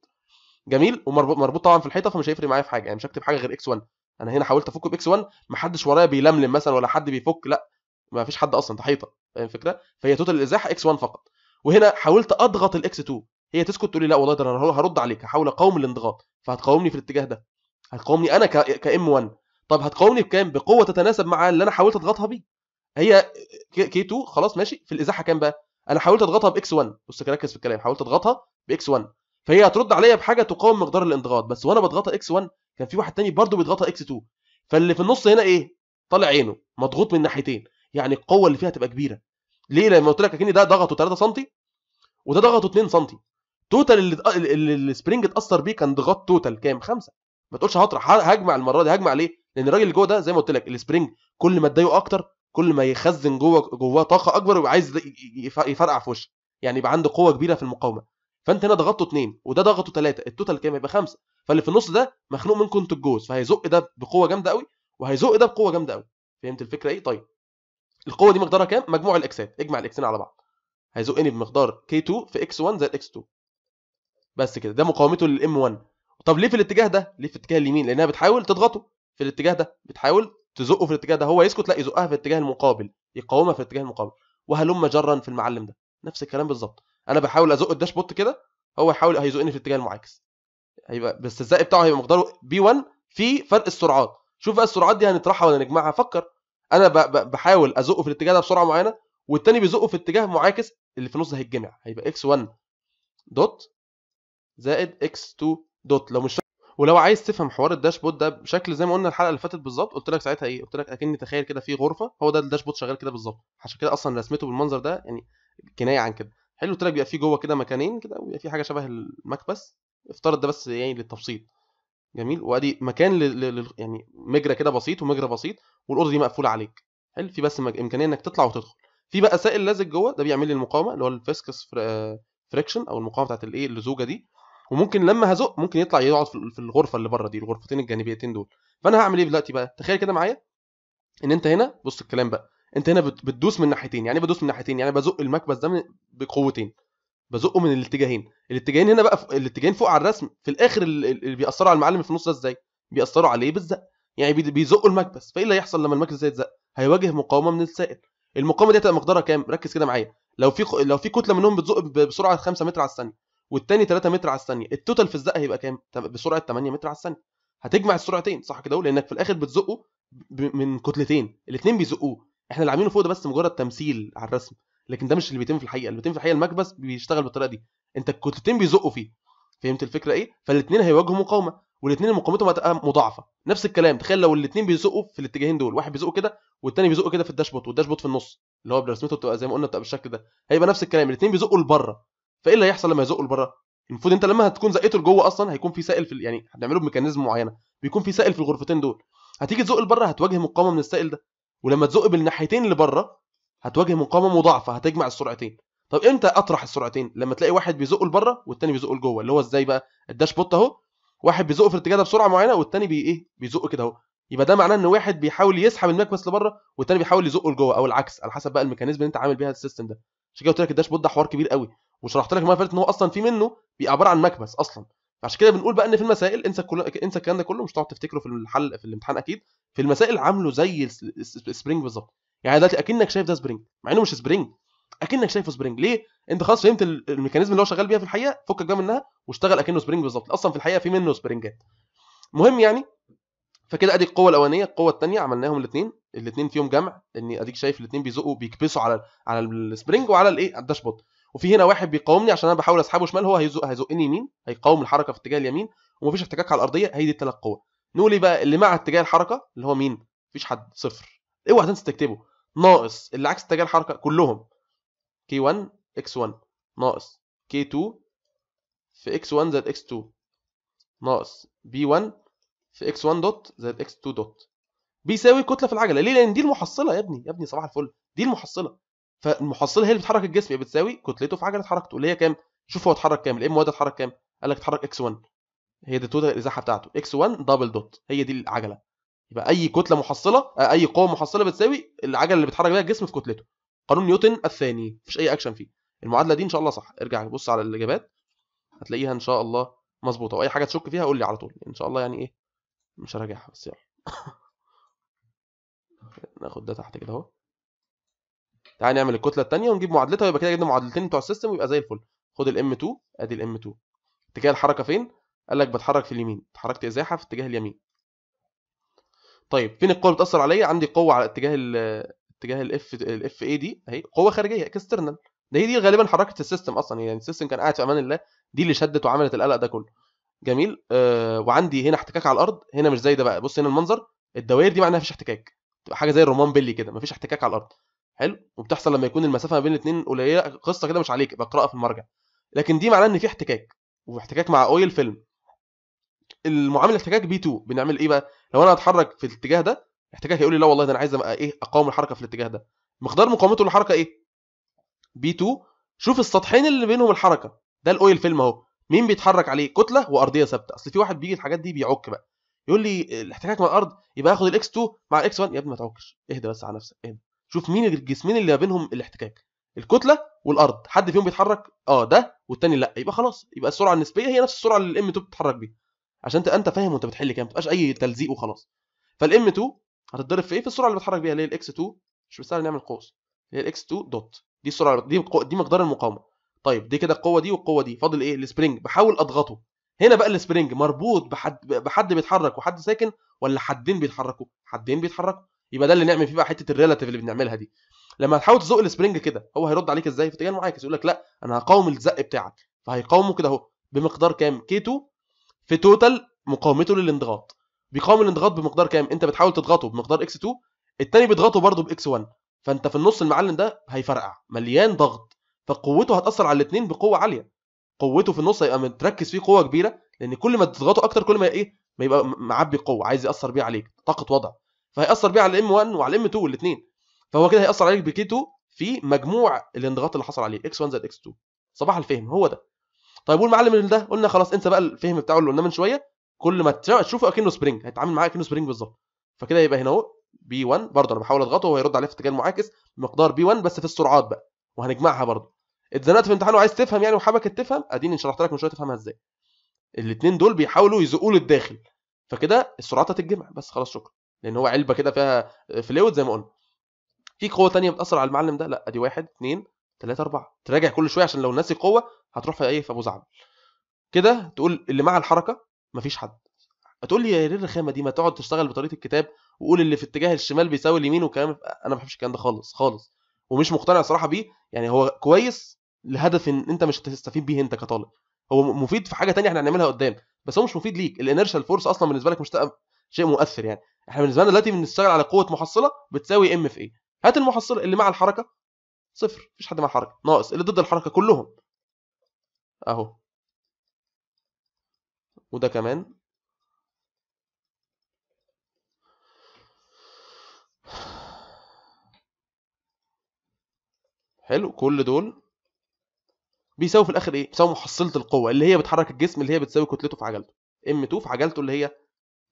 جميل ومربوط طبعا في الحيطه فمش هيفرق معايا في حاجه يعني مش هكتب حاجه غير اكس 1 انا هنا حاولت افكه باكس 1 محدش ورايا بيلملم مثلا ولا حد بيفك لا ما فيش حد اصلا ده حيطه فاهم الفكره فهي توتال الازاحه اكس 1 فقط وهنا حاولت اضغط الاكس 2 هي تسكت تقول لي لا والله ده انا هرد عليك هحاول اقاوم الانضغاط فهتقاومني في الاتجاه ده هتقاومني انا كام 1 طب هتقاومني بكام بقوه تتناسب مع اللي انا حاولت اضغطها بيه هي كي 2 خلاص ماشي في الازاحه كام بقى انا حاولت اضغطها باكس 1 بص ركز في الكلام حاولت اضغطها باكس 1 فهي هترد عليا بحاجه تقاوم مقدار الانضغاط بس وانا بضغطها اكس 1 كان في واحد تاني برضه بيضغطها اكس 2 فاللي في النص هنا ايه طالع عينه مضغوط من ناحيتين يعني القوه اللي فيها تبقى كبيره ليه لما قلت لك اكن ده ضغطه 3 سم وده ضغطه 2 سم توتال اللي, اللي اتاثر بيه كان ضغط توتال كام خمسة ما تقولش هطرح هجمع المره دي هجمع ليه لان الراجل اللي جوه ده زي ما قلت لك السبرنج كل ما تضايقه اكتر كل ما يخزن جوه جواه طاقه اكبر ويبقى عايز يفرقع في وشك يعني يبقى عنده قوه كبيره في المقاومه فانت هنا ضغطته اثنين وده ضغطه ثلاثه التوتال كام هيبقى خمسه فاللي في النص ده مخنوق من انتوا الجوز فهيزق ده بقوه جامده قوي وهيزق ده بقوه جامده قوي فهمت الفكره ايه طيب القوه دي مقدارها كام مجموع الاكسات اجمع الاكسين على بعض هيزقني بمقدار K2 في X1 زائد X2 بس كده ده مقاومته للام 1 طب ليه في الاتجاه ده ليه في الاتجاه اليمين لانها بتحاول تضغطه في الاتجاه ده بتحاول تزقه في الاتجاه ده هو يسكت لا يزقها في الاتجاه المقابل يقاومها في الاتجاه المقابل وهلم جرا في المعلم ده نفس الكلام بالظبط انا بحاول ازق الداش بوت كده هو يحاول هيزقني في الاتجاه المعاكس هيبقى بس الزق بتاعه هيبقى مقداره بي 1 في فرق السرعات شوف بقى السرعات دي هنطرحها ولا نجمعها فكر انا بحاول ازقه في الاتجاه ده بسرعه معينه والتاني بيزقه في اتجاه معاكس اللي في النص هيتجمع هيبقى اكس 1 دوت زائد اكس 2 دوت لو مش ولو عايز تفهم حوار الداشبوت ده بشكل زي ما قلنا الحلقه اللي فاتت بالظبط قلت لك ساعتها ايه قلت لك اكني تخيل كده في غرفه هو ده الداشبوت شغال كده بالظبط عشان كده اصلا رسمته بالمنظر ده يعني كنايه عن كده حلو التراك بيبقى فيه جوه كده مكانين كده ويبقى فيه حاجه شبه المكبس افترض ده بس يعني للتبسيط جميل وادي مكان ل... ل... يعني مجرى كده بسيط ومجرى بسيط والاوضه دي مقفوله عليك حلو في بس مج... امكانيه انك تطلع وتدخل في بقى سائل لازق جوه ده بيعمل لي المقاومه اللي هو الفيسكس فريكشن آه، او المقاومه بتاعت الايه اللزوجه دي وممكن لما هزق ممكن يطلع يقعد في الغرفه اللي بره دي الغرفتين الجانبيتين دول فانا هعمل ايه دلوقتي بقى تخيل كده معايا ان انت هنا بص الكلام بقى انت هنا بتدوس من ناحيتين يعني إيه بدوس من ناحيتين يعني بزق المكبس ده بقوتين بزقه من الاتجاهين الاتجاهين هنا بقى ف... الاتجاهين فوق على الرسم في الاخر اللي بيأثروا على المعلم في النص ده ازاي بيأثروا عليه بالزق يعني بيزقوا المكبس فايه اللي هيحصل لما المكبس ده يتزق هيواجه مقاومه من السائل المقاومه دي هتبقى مقدارها كام ركز كده معايا لو في لو في كتله منهم بتزق بسرعه 5 متر على الثانيه والتاني 3 متر على الثانيه التوتال في الزق هيبقى كام بسرعه 8 متر على الثانيه هتجمع السرعتين صح كده لانك في الاخر بتزقه من كتلتين الاثنين بيزقوه احنا اللي عاملينه فوق ده بس مجرد تمثيل على الرسم لكن ده مش اللي بيتم في الحقيقه اللي بيتم في الحقيقه المكبس بيشتغل بالطريقه دي انت الكتلتين بيزقوا فيه فهمت الفكره ايه فالاثنين هيواجهوا مقاومه والاثنين مقاومتهم هتبقى مضاعفه نفس الكلام تخيل لو الاثنين بيزقوا في الاتجاهين دول واحد بيزق كده والثاني بيزق كده في الداشبوت والداشبوت في النص اللي هو برسمته بتبقى زي ما قلنا بتبقى بالشكل ده هيبقى نفس الكلام الاثنين بيزقوا لبره فايه اللي هيحصل لما يزقوا لبره المفروض انت لما هتكون زقيته لجوه اصلا هيكون في سائل في يعني هنعمله بميكانيزم معينه بيكون في سائل في الغرفتين دول هتيجي تزق لبره هتواجه مقاومه من السائل ده ولما تزق بالناحيتين لبره هتواجه مقاومه مضاعفه هتجمع السرعتين طب امتى اطرح السرعتين لما تلاقي واحد بيزقه لبره والتاني بيزقه لجوه اللي هو ازاي بقى الداش بوت اهو واحد بيزقه في الاتجاه ده بسرعه معينه والتاني بي ايه بيزقه كده اهو يبقى ده معناه ان واحد بيحاول يسحب المكبس لبره والتاني بيحاول يزقه لجوه او العكس على حسب بقى الميكانيزم اللي انت عامل بيها السيستم ده عشان كده قلت لك الداش بوت ده حوار كبير قوي وشرحت لك ما فاتت ان هو اصلا في منه بيبقى عباره عن مكبس اصلا عشان كده بنقول بقى ان في المسائل انسى كل... انسى الكلام ده كله مش هتقعد تفتكره في الحل في الامتحان اكيد في المسائل عامله زي السبرينج بالظبط يعني دلوقتي اكنك شايف ده سبرينج مع انه مش سبرينج اكنك شايفه سبرينج ليه انت خلاص فهمت الميكانيزم اللي هو شغال بيها في الحقيقه فكك بقى منها واشتغل اكنه سبرينج بالظبط اصلا في الحقيقه في منه سبرينجات مهم يعني فكده ادي القوه الاولانيه القوه الثانيه عملناهم الاثنين الاثنين فيهم جمع لان اديك شايف الاثنين بيزقوا بيكبسوا على على السبرينج وعلى الايه الداشبورد وفي هنا واحد بيقاومني عشان انا بحاول اسحبه شمال هو هيزق هيزقني يمين هيقاوم الحركه في اتجاه اليمين ومفيش احتكاك على الارضيه هي دي الثلاث قوى نقول ايه بقى اللي مع اتجاه الحركه اللي هو مين مفيش حد صفر اوعى تنسى تكتبه ناقص اللي عكس اتجاه الحركه كلهم كي 1 اكس 1 ناقص كي 2 في اكس 1 زائد اكس 2 ناقص بي 1 في اكس 1 دوت زائد اكس 2 دوت بيساوي كتله في العجله ليه لان دي المحصله يا ابني يا ابني صباح الفل دي المحصله فالمحصله هي اللي بتحرك الجسم يبقى بتساوي كتلته في عجله حركته اللي هي كام شوف هو اتحرك كام الام واد اتحرك كام قال لك اتحرك اكس 1 هي دي التوتال الازاحه بتاعته اكس 1 دبل دوت هي دي العجله يبقى اي كتله محصله آه، اي قوه محصله بتساوي العجله اللي بيتحرك بيها الجسم في كتلته قانون نيوتن الثاني مفيش اي اكشن فيه المعادله دي ان شاء الله صح ارجع بص على الاجابات هتلاقيها ان شاء الله مظبوطه واي حاجه تشك فيها قول لي على طول يعني ان شاء الله يعني ايه مش هراجعها بس يلا ناخد ده تحت كده اهو تعالى نعمل الكتله الثانيه ونجيب معادلتها ويبقى كده جبنا معادلتين بتوع السيستم ويبقى زي الفل خد الام 2 ادي الام 2 اتجاه الحركه فين قال لك بتحرك في اليمين اتحركت ازاحه في اتجاه اليمين طيب فين القوه اللي بتاثر عليا عندي قوه على اتجاه الـ اتجاه الاف الاف اي دي اهي قوه خارجيه اكسترنال ده هي دي غالبا حركه السيستم اصلا يعني السيستم كان قاعد في امان الله دي اللي شدت وعملت القلق ده كله جميل آه وعندي هنا احتكاك على الارض هنا مش زي ده بقى بص هنا المنظر الدوائر دي معناها مفيش احتكاك تبقى حاجه زي الرومان بيلي كده مفيش احتكاك على الارض حلو وبتحصل لما يكون المسافه ما بين الاثنين قليله قصه كده مش عليك بقراها في المرجع لكن دي معناه ان في احتكاك واحتكاك مع اويل فيلم المعامل الاحتكاك بي 2 بنعمل ايه بقى لو انا هتحرك في الاتجاه ده احتكاك هيقول لي لا والله ده انا عايز ابقى ايه اقاوم الحركه في الاتجاه ده مقدار مقاومته للحركه ايه بي 2 شوف السطحين اللي بينهم الحركه ده الاويل فيلم اهو مين بيتحرك عليه كتله وارضيه ثابته اصل في واحد بيجي الحاجات دي بيعك بقى يقول لي الاحتكاك مع الارض يبقى اخد الاكس 2 مع الاكس 1 يا ابني ما تعكش اهدى بس على نفسك اهدى شوف مين الجسمين اللي ما بينهم الاحتكاك الكتله والارض حد فيهم بيتحرك اه ده والتاني لا يبقى خلاص يبقى السرعه النسبيه هي نفس السرعه اللي الام 2 بتتحرك بيها عشان انت فاهم وانت بتحل كام ما تبقاش اي تلزيق وخلاص فالام 2 هتتضرب في ايه في السرعه اللي بتتحرك بيها اللي هي الاكس 2 مش بسهل نعمل قوس اللي هي الاكس 2 دوت دي السرعه دي دي مقدار المقاومه طيب دي كده القوه دي والقوه دي فاضل ايه السبرينج بحاول اضغطه هنا بقى السبرينج مربوط بحد بحد بيتحرك وحد ساكن ولا حدين بيتحركوا حدين بيتحركوا يبقى ده اللي نعمل فيه بقى حته الريلاتيف اللي بنعملها دي لما تحاول تزق السبرنج كده هو هيرد عليك ازاي في اتجاه معاكس يقول لك لا انا هقاوم الزق بتاعك فهيقاومه كده اهو بمقدار كام كي 2 في توتال مقاومته للانضغاط بيقاوم الانضغاط بمقدار كام انت بتحاول تضغطه بمقدار اكس 2 الثاني بيضغطه برضه باكس 1 فانت في النص المعلم ده هيفرقع مليان ضغط فقوته هتاثر على الاثنين بقوه عاليه قوته في النص هيبقى متركز فيه قوه كبيره لان كل ما تضغطه اكتر كل ما ايه ما يبقى معبي قوه عايز ياثر بيه عليك طاقه وضع فهيأثر بيه على الام 1 وعلى الام 2 الاثنين فهو كده هيأثر عليك بكي 2 في مجموع الانضغاط اللي حصل عليه اكس 1 زائد اكس 2 صباح الفهم هو ده طيب والمعلم ده قلنا خلاص انسى بقى الفهم بتاعه اللي قلناه من شويه كل ما تشوفه اكنه سبرينج هيتعامل معاه اكنه سبرينج بالظبط فكده يبقى هنا اهو بي 1 برضه انا بحاول اضغطه وهيرد عليه في اتجاه معاكس بمقدار بي 1 بس في السرعات بقى وهنجمعها برضه اتزنقت في امتحان وعايز تفهم يعني وحبكت تفهم اديني شرحت لك من شويه تفهمها ازاي الاثنين دول بيحاولوا يزقوا للداخل فكده السرعات هتتجمع بس خلاص شكرا لان هو علبه كده فيها فلويد زي ما قلنا في قوه ثانيه بتاثر على المعلم ده لا ادي واحد اثنين ثلاثة أربعة تراجع كل شوية عشان لو ناسي قوة هتروح في إيه في أبو زعبل كده تقول اللي مع الحركة مفيش حد هتقول لي يا ريت الرخامة دي ما تقعد تشتغل بطريقة الكتاب وقول اللي في اتجاه الشمال بيساوي اليمين وكلام أنا ما بحبش الكلام ده خالص خالص ومش مقتنع صراحة بيه يعني هو كويس لهدف إن أنت مش هتستفيد بيه أنت كطالب هو مفيد في حاجة تانية احنا هنعملها قدام بس هو مش مفيد ليك الانرشال فورس أصلا بالنسبة لك مش شيء مؤثر يعني احنا بالنسبه لنا دلوقتي بنشتغل على قوه محصله بتساوي ام في اي هات المحصله اللي مع الحركه صفر مفيش حد مع الحركه ناقص اللي ضد الحركه كلهم اهو وده كمان حلو كل دول بيساوي في الاخر ايه بيساوي محصله القوه اللي هي بتحرك الجسم اللي هي بتساوي كتلته في عجلته ام 2 في عجلته اللي هي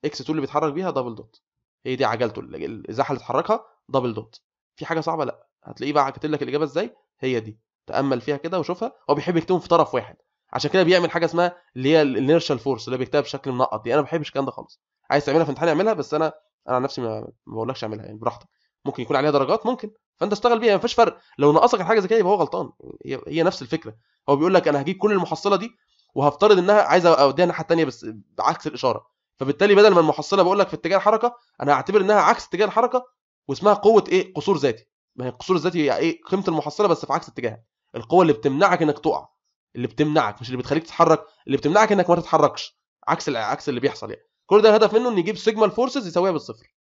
اكس 2 اللي بيتحرك بيها دبل دوت هي دي عجلته الازاحه اللي اتحركها دبل دوت في حاجه صعبه لا هتلاقيه بقى كاتب لك الاجابه ازاي هي دي تامل فيها كده وشوفها هو بيحب يكتبهم في طرف واحد عشان كده بيعمل حاجه اسمها اللي هي الانيرشال فورس اللي بيكتبها بشكل منقط دي انا ما بحبش الكلام ده خالص عايز تعملها في امتحان اعملها بس انا انا عن نفسي ما بقولكش اعملها يعني براحتك ممكن يكون عليها درجات ممكن فانت اشتغل بيها ما فيش فرق لو نقصك حاجه زي كده يبقى هو غلطان هي, هي نفس الفكره هو بيقول لك انا هجيب كل المحصله دي وهفترض انها عايز اوديها الناحيه الثانيه بس بعكس الاشاره فبالتالي بدل ما المحصله بقول لك في اتجاه الحركه انا هعتبر انها عكس اتجاه الحركه واسمها قوه ايه قصور ذاتي ما هي القصور الذاتي يعني ايه قيمه المحصله بس في عكس اتجاهها القوه اللي بتمنعك انك تقع اللي بتمنعك مش اللي بتخليك تتحرك اللي بتمنعك انك ما تتحركش عكس عكس اللي بيحصل يعني كل ده الهدف منه ان يجيب سيجما الفورسز يساويها بالصفر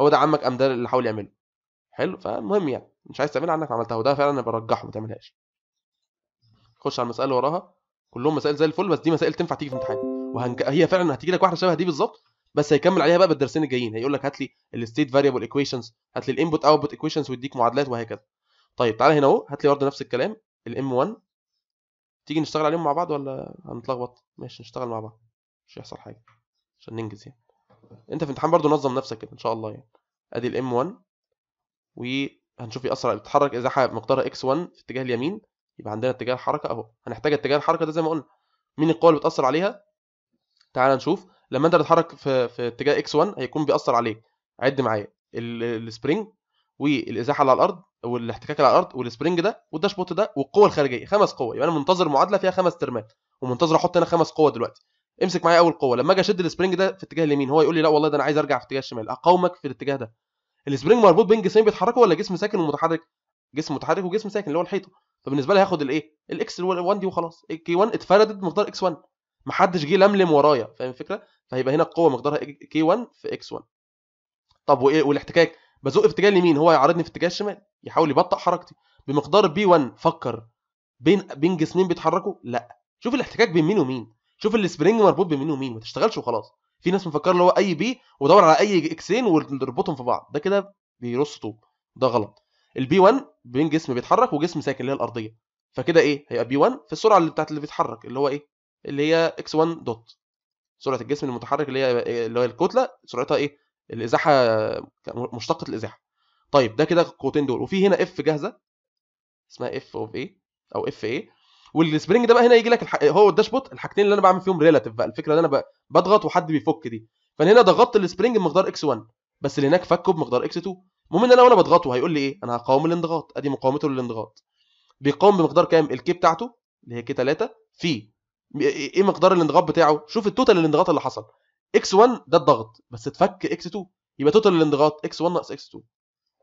هو ده عمك ام ده اللي حاول يعمله حلو فالمهم يعني مش عايز تعملها عنك عملتها وده فعلا انا برجحه ما تعملهاش خش على المساله اللي وراها كلهم مسائل زي الفل بس دي مسائل تنفع تيجي في امتحان وهنك... هي فعلا هتيجي لك واحده شبه دي بالظبط بس هيكمل عليها بقى بالدرسين الجايين هيقول لك هات لي الستيت فاريبل ايكويشنز هات لي الانبوت اوتبوت ايكويشنز ويديك معادلات وهكذا طيب تعالى هنا اهو هات لي برضه نفس الكلام الام 1 تيجي نشتغل عليهم مع بعض ولا هنتلخبط ماشي نشتغل مع بعض مش هيحصل حاجه عشان ننجز يعني انت في امتحان برضه نظم نفسك كده ان شاء الله يعني ادي الام 1 وهنشوف يأثر بتتحرك ازاحه مقدارها اكس 1 في اتجاه اليمين يبقى عندنا اتجاه الحركه اهو هنحتاج اتجاه الحركه ده زي ما قلنا مين القوه اللي بتأثر عليها تعال نشوف لما انت تتحرك في في اتجاه اكس 1 هيكون بيأثر عليك عد معايا السبرينج والازاحه على الارض والاحتكاك على الارض والسبرينج ده والداش بوت ده والقوه الخارجيه خمس قوه يبقى انا منتظر معادله فيها خمس ترمات ومنتظر احط هنا خمس قوه دلوقتي امسك معايا اول قوه لما اجي اشد السبرينج ده في اتجاه اليمين هو يقول لي لا والله ده انا عايز ارجع في اتجاه الشمال اقاومك في الاتجاه ده السبرينج مربوط بين جسمين بيتحركوا ولا جسم ساكن ومتحرك جسم متحرك وجسم ساكن اللي هو الحيطه فبالنسبه لي هاخد الايه الاكس 1 دي وخلاص إيه، كي 1 اتفردت مقدار اكس 1 محدش جه لملم ورايا فاهم الفكره فهيبقى هنا القوه مقدارها كي إيه؟ 1 في اكس 1 طب وايه والاحتكاك بزق في اتجاه اليمين هو يعرضني في اتجاه الشمال يحاول يبطئ حركتي بمقدار بي 1 فكر بين بين جسمين بيتحركوا لا شوف الاحتكاك بين مين ومين شوف السبرينج مربوط بين مين ومين ما تشتغلش وخلاص في ناس مفكره اللي هو اي بي ودور على اي اكسين واربطهم في بعض ده كده بيرص طوب ده غلط البي 1 بين جسم بيتحرك وجسم ساكن اللي هي الارضيه فكده ايه هيبقى بي 1 في السرعه اللي بتاعت اللي بيتحرك اللي هو ايه اللي هي اكس 1 دوت سرعه الجسم المتحرك اللي هي اللي هي الكتله سرعتها ايه الازاحه مشتقه الازاحه طيب ده كده القوتين دول وفي هنا اف جاهزه اسمها اف اوف ايه او اف ايه والسبرنج ده بقى هنا يجي لك الح... هو الداشبوت الحاجتين اللي انا بعمل فيهم ريلاتيف بقى الفكره اللي انا بضغط وحد بيفك دي فانا هنا ضغطت السبرنج بمقدار اكس 1 بس اللي هناك فكه بمقدار اكس 2 المهم ان انا وانا بضغطه هيقول لي ايه انا هقاوم الانضغاط ادي مقاومته للانضغاط بيقاوم بمقدار كام الكي بتاعته اللي هي كي 3 في إيه-, إيه-, ايه مقدار الانضغاط بتاعه شوف التوتال الانضغاط اللي حصل اكس 1 ده الضغط بس اتفك اكس 2 يبقى توتال الانضغاط اكس 1 ناقص اكس 2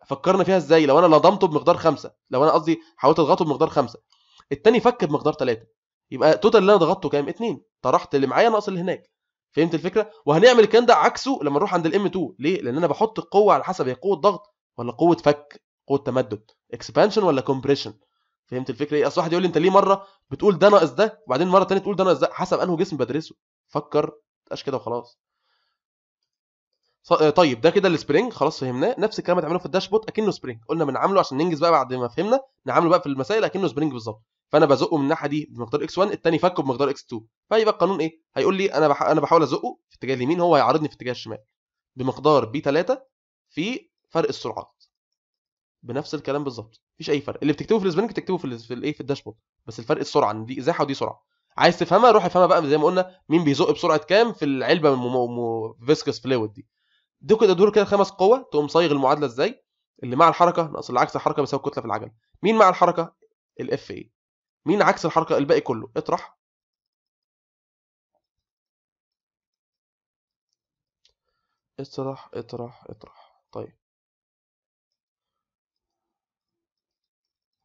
فكرنا فيها ازاي لو انا لضمته بمقدار 5 لو انا قصدي حاولت اضغطه بمقدار 5 الثاني فك بمقدار 3 يبقى التوتال اللي انا ضغطته كام 2 طرحت اللي معايا ناقص اللي هناك فهمت الفكره وهنعمل الكلام ده عكسه لما نروح عند الام 2 ليه لان انا بحط القوه على حسب هي قوه ضغط ولا قوه فك قوه تمدد اكسبانشن ولا كومبريشن فهمت الفكره ايه اصل واحد يقول لي انت ليه مره بتقول ده ناقص ده وبعدين مره ثانيه تقول ده ناقص ده حسب انه جسم بدرسه فكر تبقاش كده وخلاص آه، طيب ده كده السبرينج خلاص فهمناه نفس الكلام هتعمله في الداشبوت اكنه سبرينج قلنا بنعامله عشان ننجز بقى بعد ما فهمنا نعامله بقى في المسائل اكنه سبرينج بالظبط فانا بزقه من الناحيه دي بمقدار اكس 1 الثاني فكه بمقدار اكس 2 فيبقى القانون ايه هيقول لي انا بح انا بحاول ازقه في اتجاه اليمين هو هيعارضني في اتجاه الشمال بمقدار بي 3 في فرق السرعات بنفس الكلام بالظبط مفيش اي فرق اللي بتكتبه في السبرنج بتكتبه في في الايه في الداشبورد بس الفرق السرعه دي ازاحه ودي سرعه عايز تفهمها روح افهمها بقى زي ما قلنا مين بيزق بسرعه كام في العلبه من فيسكس فلويد دي دول كده دول كده خمس قوه تقوم صايغ المعادله ازاي اللي مع الحركه ناقص اللي عكس الحركه بيساوي الكتله في العجل مين مع الحركه الاف اي مين عكس الحركه الباقي كله اطرح اطرح اطرح اطرح طيب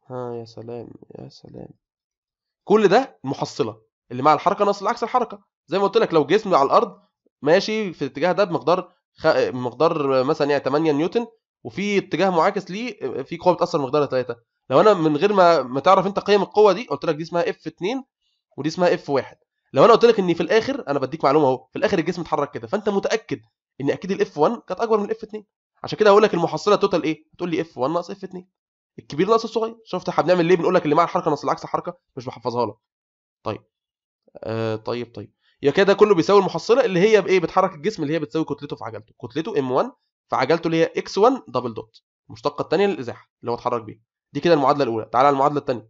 ها يا سلام يا سلام كل ده محصله اللي مع الحركه ناقص العكس الحركه زي ما قلت لك لو جسم على الارض ماشي في الاتجاه ده بمقدار خ... مقدار مثلا يعني 8 نيوتن وفي اتجاه معاكس ليه في قوه بتاثر مقدارها 3 لو انا من غير ما ما تعرف انت قيم القوه دي قلت لك دي اسمها اف 2 ودي اسمها اف 1 لو انا قلت لك ان في الاخر انا بديك معلومه اهو في الاخر الجسم اتحرك كده فانت متاكد ان اكيد الاف 1 كانت اكبر من الاف 2 عشان كده هقول لك المحصله توتال ايه؟ هتقول لي اف 1 ناقص اف 2 الكبير ناقص الصغير شفت احنا بنعمل ليه بنقول لك اللي مع الحركه ناقص العكس الحركه مش بحفظها لك طيب آه طيب طيب يا كده كله بيساوي المحصله اللي هي بايه بتحرك الجسم اللي هي بتساوي كتلته في عجلته كتلته ام 1 في عجلته اللي هي اكس 1 دبل دوت المشتقه الثانيه للازاحه اللي هو اتحرك بيها دي كده المعادله الاولى تعالى على المعادله الثانيه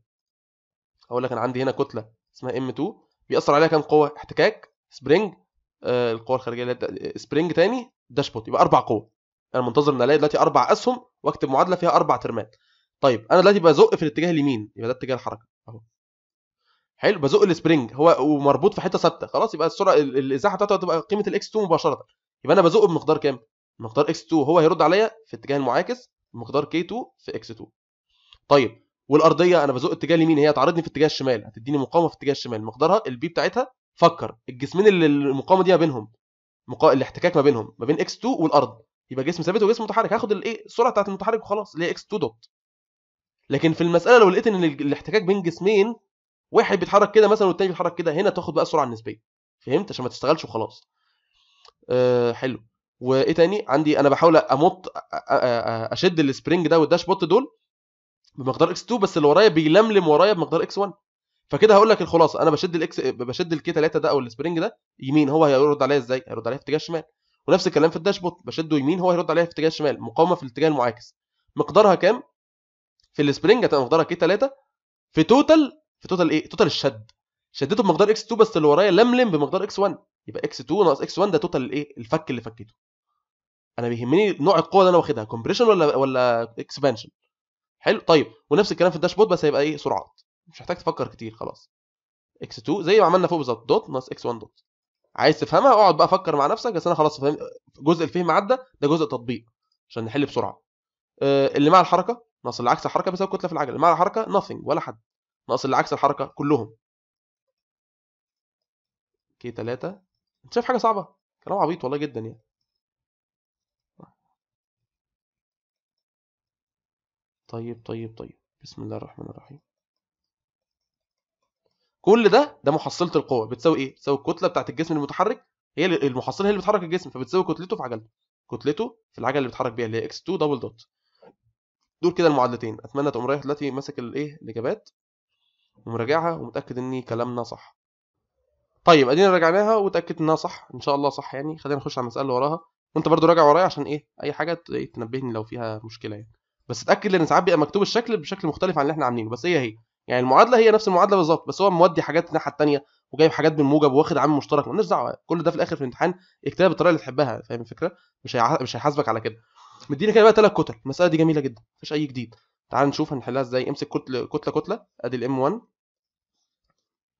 اقول لك انا عندي هنا كتله اسمها ام 2 بيأثر عليها كام قوه احتكاك سبرينج آه القوه الخارجيه اللي آه، سبرينج ثاني داشبوت يبقى اربع قوه انا منتظر ان الاقي دلوقتي اربع اسهم واكتب معادله فيها اربع ترمات طيب انا دلوقتي بزق في الاتجاه اليمين يبقى ده اتجاه الحركه اهو حلو بزق السبرنج هو ومربوط في حته ثابته خلاص يبقى السرعه الازاحه بتاعته هتبقى قيمه الاكس 2 مباشره يبقى انا بزق بمقدار كام مقدار اكس 2 هو هيرد عليا في اتجاه المعاكس بمقدار كي 2 في اكس 2 طيب والارضيه انا بزق اتجاه اليمين هي هتعرضني في اتجاه الشمال هتديني مقاومه في اتجاه الشمال مقدارها البي بتاعتها فكر الجسمين اللي المقاومه دي ما بينهم مقا... الاحتكاك ما بينهم ما بين اكس 2 والارض يبقى جسم ثابت وجسم متحرك هاخد الايه السرعه بتاعت المتحرك وخلاص اللي هي اكس 2 دوت لكن في المساله لو لقيت ان الاحتكاك بين جسمين واحد بيتحرك كده مثلا والتاني بيتحرك كده هنا تاخد بقى السرعه النسبيه فهمت عشان ما تشتغلش وخلاص أه حلو وايه تاني عندي انا بحاول امط اشد السبرنج ده والداش بوت دول بمقدار اكس 2 بس اللي ورايا بيلملم ورايا بمقدار اكس 1 فكده هقول لك الخلاصه انا بشد الاكس بشد الكي 3 ده او السبرنج ده يمين هو هيرد عليا ازاي هيرد عليا في اتجاه الشمال ونفس الكلام في بوت بشده يمين هو هيرد عليا في اتجاه الشمال مقاومه في الاتجاه المعاكس مقدارها كام في السبرنج هتبقى مقدارها كي 3 في توتال في توتال ايه؟ توتال الشد شدته بمقدار اكس 2 بس اللي ورايا لملم بمقدار اكس 1 يبقى اكس 2 ناقص اكس 1 ده توتال الايه؟ الفك اللي فكيته. انا بيهمني نوع القوه اللي انا واخدها كومبريشن ولا ولا اكسبانشن حلو طيب ونفس الكلام في الداشبورد بس هيبقى ايه سرعات مش محتاج تفكر كتير خلاص اكس 2 زي ما عملنا فوق بالظبط دوت ناقص اكس 1 دوت عايز تفهمها اقعد بقى فكر مع نفسك بس انا خلاص فهمت جزء الفهم عدى ده جزء تطبيق عشان نحل بسرعه آه، اللي مع الحركه ناقص اللي عكس الحركه بيساوي كتله في العجله مع الحركه nothing ولا حد ناقص اللي عكس الحركه كلهم كي 3 انت شايف حاجه صعبه كلام عبيط والله جدا يعني طيب طيب طيب بسم الله الرحمن الرحيم كل ده ده محصله القوه بتساوي ايه بتساوي الكتله بتاعه الجسم المتحرك هي المحصله هي اللي بتحرك الجسم فبتساوي كتلته في عجلته كتلته في العجله اللي بيتحرك بيها اللي هي اكس 2 دبل دوت دول كده المعادلتين اتمنى تقوم رايح دلوقتي ماسك الايه الاجابات ومراجعها ومتاكد ان كلامنا صح طيب ادينا راجعناها وتاكدت انها صح ان شاء الله صح يعني خلينا نخش على المساله اللي وراها وانت برضو راجع ورايا عشان ايه اي حاجه إيه، تنبهني لو فيها مشكله يعني بس اتاكد لان ساعات بيبقى مكتوب الشكل بشكل مختلف عن اللي احنا عاملينه بس هي هي يعني المعادله هي نفس المعادله بالظبط بس هو مودي حاجات الناحيه الثانيه وجايب حاجات بالموجب واخد عامل مشترك مالناش دعوه كل ده في الاخر في الامتحان اكتبها بالطريقه اللي تحبها فاهم الفكره مش مش هيحاسبك على كده مدينا كده بقى ثلاث كتل المساله دي جميله جدا مفيش اي جديد تعال نشوف هنحلها ازاي امسك كتله كتله كتله ادي الام 1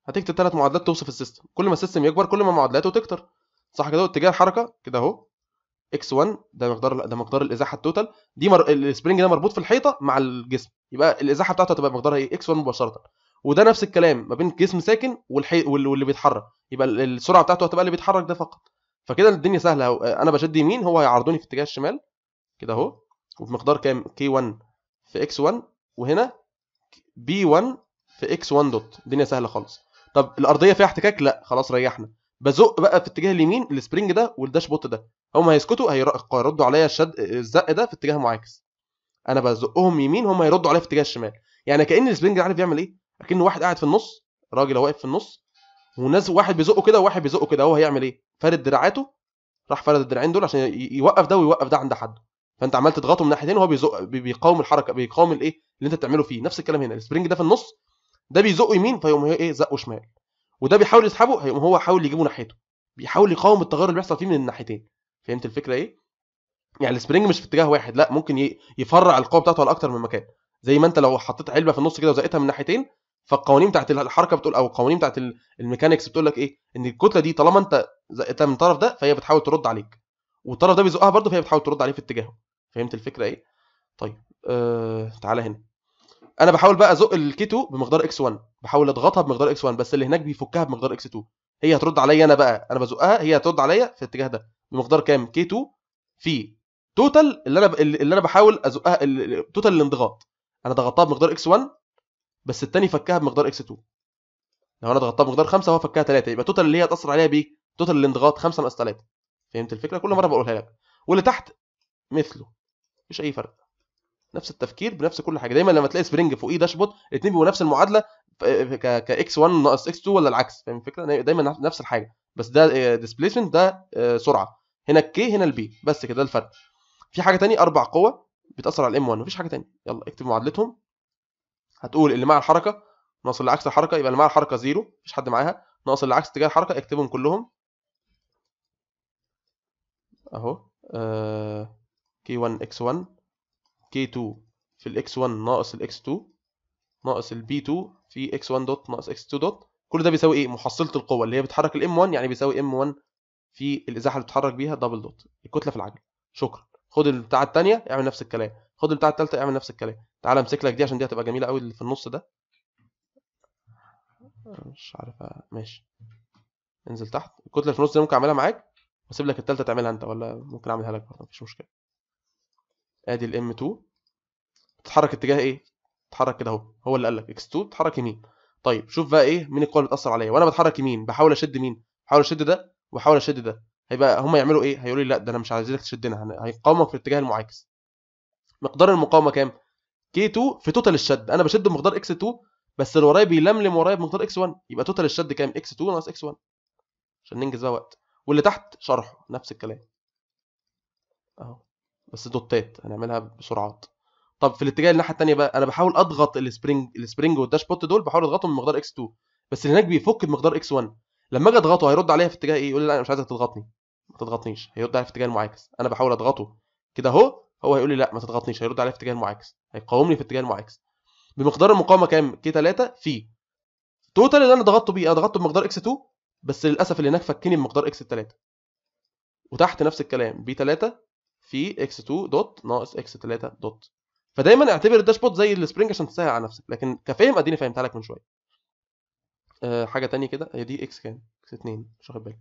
هتكتب ثلاث معادلات توصف السيستم كل ما السيستم يكبر كل ما معادلاته تكتر صح كده اتجاه الحركه كده اهو اكس 1 ده مقدار ده مقدار الازاحه التوتال دي مر... السبرنج ده مربوط في الحيطه مع الجسم يبقى الازاحه بتاعته هتبقى مقدارها ايه اكس 1 مباشره وده نفس الكلام ما بين جسم ساكن والحي... واللي بيتحرك يبقى السرعه بتاعته هتبقى اللي بيتحرك ده فقط فكده الدنيا سهله انا بشد يمين هو هيعرضوني في اتجاه الشمال كده اهو وبمقدار كام كي 1 في اكس 1 وهنا بي 1 في اكس 1 دوت الدنيا سهله خالص طب الارضيه فيها احتكاك لا خلاص ريحنا بزق بقى في اتجاه اليمين السبرينج ده والداش بوت ده هم هيسكتوا هيردوا عليا الشد الزق ده في اتجاه معاكس انا بزقهم يمين هم هيردوا عليا في اتجاه الشمال يعني كان السبرينج عارف يعمل ايه اكن واحد قاعد في النص راجل واقف في النص وناس واحد بيزقه كده وواحد بيزقه كده هو هيعمل ايه فارد دراعاته راح فرد الدراعين دول عشان يوقف ده ويوقف ده عند حد فانت عمال تضغطه من ناحيتين وهو بيزق بيقاوم الحركه بيقاوم الايه اللي انت بتعمله فيه نفس الكلام هنا السبرينج ده في النص ده بيزقه يمين فيقوم ايه زقه شمال وده بيحاول يسحبه هيقوم هو حاول يجيبه ناحيته بيحاول يقاوم التغير اللي بيحصل فيه من الناحيتين فهمت الفكره ايه يعني السبرينج مش في اتجاه واحد لا ممكن يفرع القوه بتاعته على اكتر من مكان زي ما انت لو حطيت علبه في النص كده وزقتها من ناحيتين فالقوانين بتاعت الحركه بتقول او القوانين بتاعت الميكانكس بتقول لك ايه ان الكتله دي طالما انت زقتها من الطرف ده فهي بتحاول ترد عليك والطرف ده بيزقها برضه فهي بتحاول ترد عليه في اتجاهه فهمت الفكره ايه طيب آه تعالى هنا انا بحاول بقى ازق الكيتو بمقدار اكس 1 بحاول اضغطها بمقدار اكس 1 بس اللي هناك بيفكها بمقدار اكس 2 هي هترد عليا انا بقى انا بزقها هي هترد عليا في الاتجاه ده بمقدار كام كي 2 في توتال اللي انا ب... اللي انا بحاول ازقها توتال الانضغاط انا ضغطتها بمقدار اكس 1 بس التاني فكها بمقدار اكس 2 لو انا ضغطتها بمقدار 5 هو فكها 3 يبقى توتال اللي هي هتاثر عليها بايه؟ توتال الانضغاط 5 ناقص 3 فهمت الفكره كل مره بقولها لك واللي تحت مثله مش اي فرق نفس التفكير بنفس كل حاجه دايما لما تلاقي سبرينج فوقيه داشبورد الاثنين بيبقوا نفس المعادله ك اكس 1 ناقص اكس 2 ولا العكس فاهم الفكره دايما نفس الحاجه بس ده ديسبيسمنت آه، ده آه، سرعه هنا الكي هنا البي بس كده ده الفرق في حاجه ثانيه اربع قوى بتاثر على الام 1 مفيش حاجه ثانيه يلا اكتب معادلتهم هتقول اللي مع الحركه ناقص اللي عكس الحركه يبقى اللي مع الحركه زيرو مفيش حد معاها ناقص اللي عكس اتجاه الحركه اكتبهم كلهم اهو آه كي 1 X1 كي 2 في الاكس 1 ناقص الاكس 2 ناقص البي 2 في X1 دوت ناقص X2 دوت كل ده بيساوي ايه محصلة القوة اللي هي بتحرك الام 1 يعني بيساوي ام 1 في الازاحة اللي بتتحرك بيها دبل دوت الكتلة في العجل شكرا خد البتاعة التانية اعمل نفس الكلام خد البتاعة التالتة اعمل نفس الكلام تعالى امسك لك دي عشان دي هتبقى جميلة قوي اللي في النص ده مش عارف ماشي انزل تحت الكتلة في النص دي ممكن اعملها معاك واسيب لك التالتة تعملها انت ولا ممكن اعملها لك برضه مفيش مشكلة ادي الام 2 تتحرك اتجاه ايه تتحرك كده اهو هو اللي قال لك اكس 2 تتحرك يمين طيب شوف بقى ايه مين القوه اللي بتاثر عليا وانا بتحرك يمين بحاول اشد مين بحاول اشد ده وبحاول اشد ده هيبقى هم يعملوا ايه هيقولوا لي لا ده انا مش عايزينك تشدنا هيقاومك في الاتجاه المعاكس مقدار المقاومه كام كي 2 في توتال الشد انا بشد بمقدار اكس 2 بس اللي ورايا بيلملم ورايا بمقدار اكس 1 يبقى توتال الشد كام اكس 2 ناقص اكس 1 عشان ننجز بقى وقت واللي تحت شرحه نفس الكلام اهو بس دوتات هنعملها بسرعات طب في الاتجاه الناحيه الثانيه بقى انا بحاول اضغط السبرينج السبرينج والداش بوت دول بحاول اضغطهم بمقدار اكس 2 بس اللي هناك بيفك بمقدار اكس 1 لما اجي اضغطه هيرد عليا في اتجاه ايه يقول لي لا انا مش عايزك تضغطني ما تضغطنيش هيرد عليا في اتجاه المعاكس انا بحاول اضغطه كده اهو هو هيقول لي لا ما تضغطنيش هيرد عليا في اتجاه المعاكس هيقاومني في اتجاه المعاكس بمقدار المقاومه كام كي 3 في توتال اللي انا ضغطته بيه انا ضغطته بمقدار اكس 2 بس للاسف اللي هناك فكني بمقدار اكس 3 وتحت نفس الكلام بي 3 في x2 دوت ناقص x3 دوت فدايما اعتبر الداشبورد زي السبرنج عشان تسهل على نفسك لكن كفاهم اديني فهمتها لك من شويه أه حاجه ثانيه كده هي دي اكس كام اكس 2 مش واخد بالك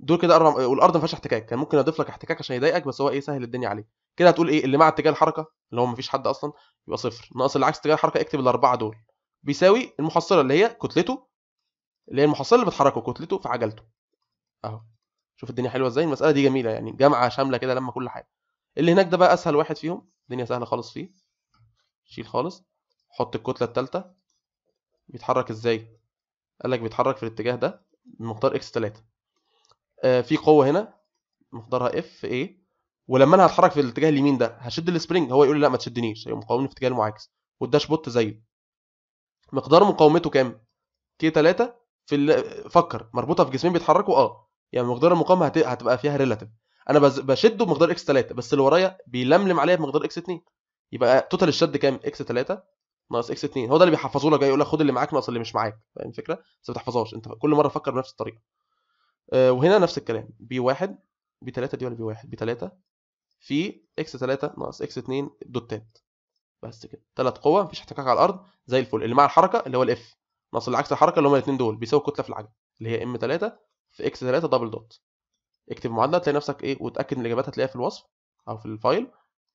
دول كده اربع والارض ما فيهاش احتكاك كان ممكن اضيف لك احتكاك عشان يضايقك بس هو ايه سهل الدنيا عليك كده هتقول ايه اللي مع اتجاه الحركه اللي هو ما فيش حد اصلا يبقى صفر ناقص اللي عكس اتجاه الحركه اكتب الاربعه دول بيساوي المحصله اللي هي كتلته اللي هي المحصله اللي بتحركه كتلته في عجلته اهو شوف الدنيا حلوه ازاي المساله دي جميله يعني جامعه شامله كده لما كل حاجه اللي هناك ده بقى اسهل واحد فيهم الدنيا سهله خالص فيه شيل خالص حط الكتله الثالثه بيتحرك ازاي قال لك بيتحرك في الاتجاه ده بمقدار اكس 3 آه في قوه هنا مقدارها اف ايه ولما انا هتحرك في الاتجاه اليمين ده هشد السبرينج هو يقول لي لا ما تشدنيش هيقوم مقاومني في اتجاه المعاكس والداش بوت زيه مقدار مقاومته كام؟ كي 3 في فكر مربوطه في جسمين بيتحركوا اه يعني مقدار المقاومه هتبقى فيها ريلاتيف انا بشده بمقدار اكس 3 بس اللي ورايا بيلملم عليا بمقدار اكس 2 يبقى توتال الشد كام اكس 3 ناقص اكس 2 هو ده اللي بيحفظه لك جاي يقول لك خد اللي معاك ناقص اللي مش معاك فاهم الفكره بس ما تحفظهاش انت كل مره فكر بنفس الطريقه أه وهنا نفس الكلام بي 1 بي 3 دي ولا بي 1 بي 3 في اكس 3 ناقص اكس 2 دوتات بس كده ثلاث قوى مفيش احتكاك على الارض زي الفل اللي مع الحركه اللي هو الاف ناقص اللي عكس الحركه اللي هم الاثنين دول بيساوي كتله في العجله اللي هي ام 3 في اكس 3 دبل دوت اكتب معادله تلاقي نفسك ايه وتاكد ان الاجابات هتلاقيها في الوصف او في الفايل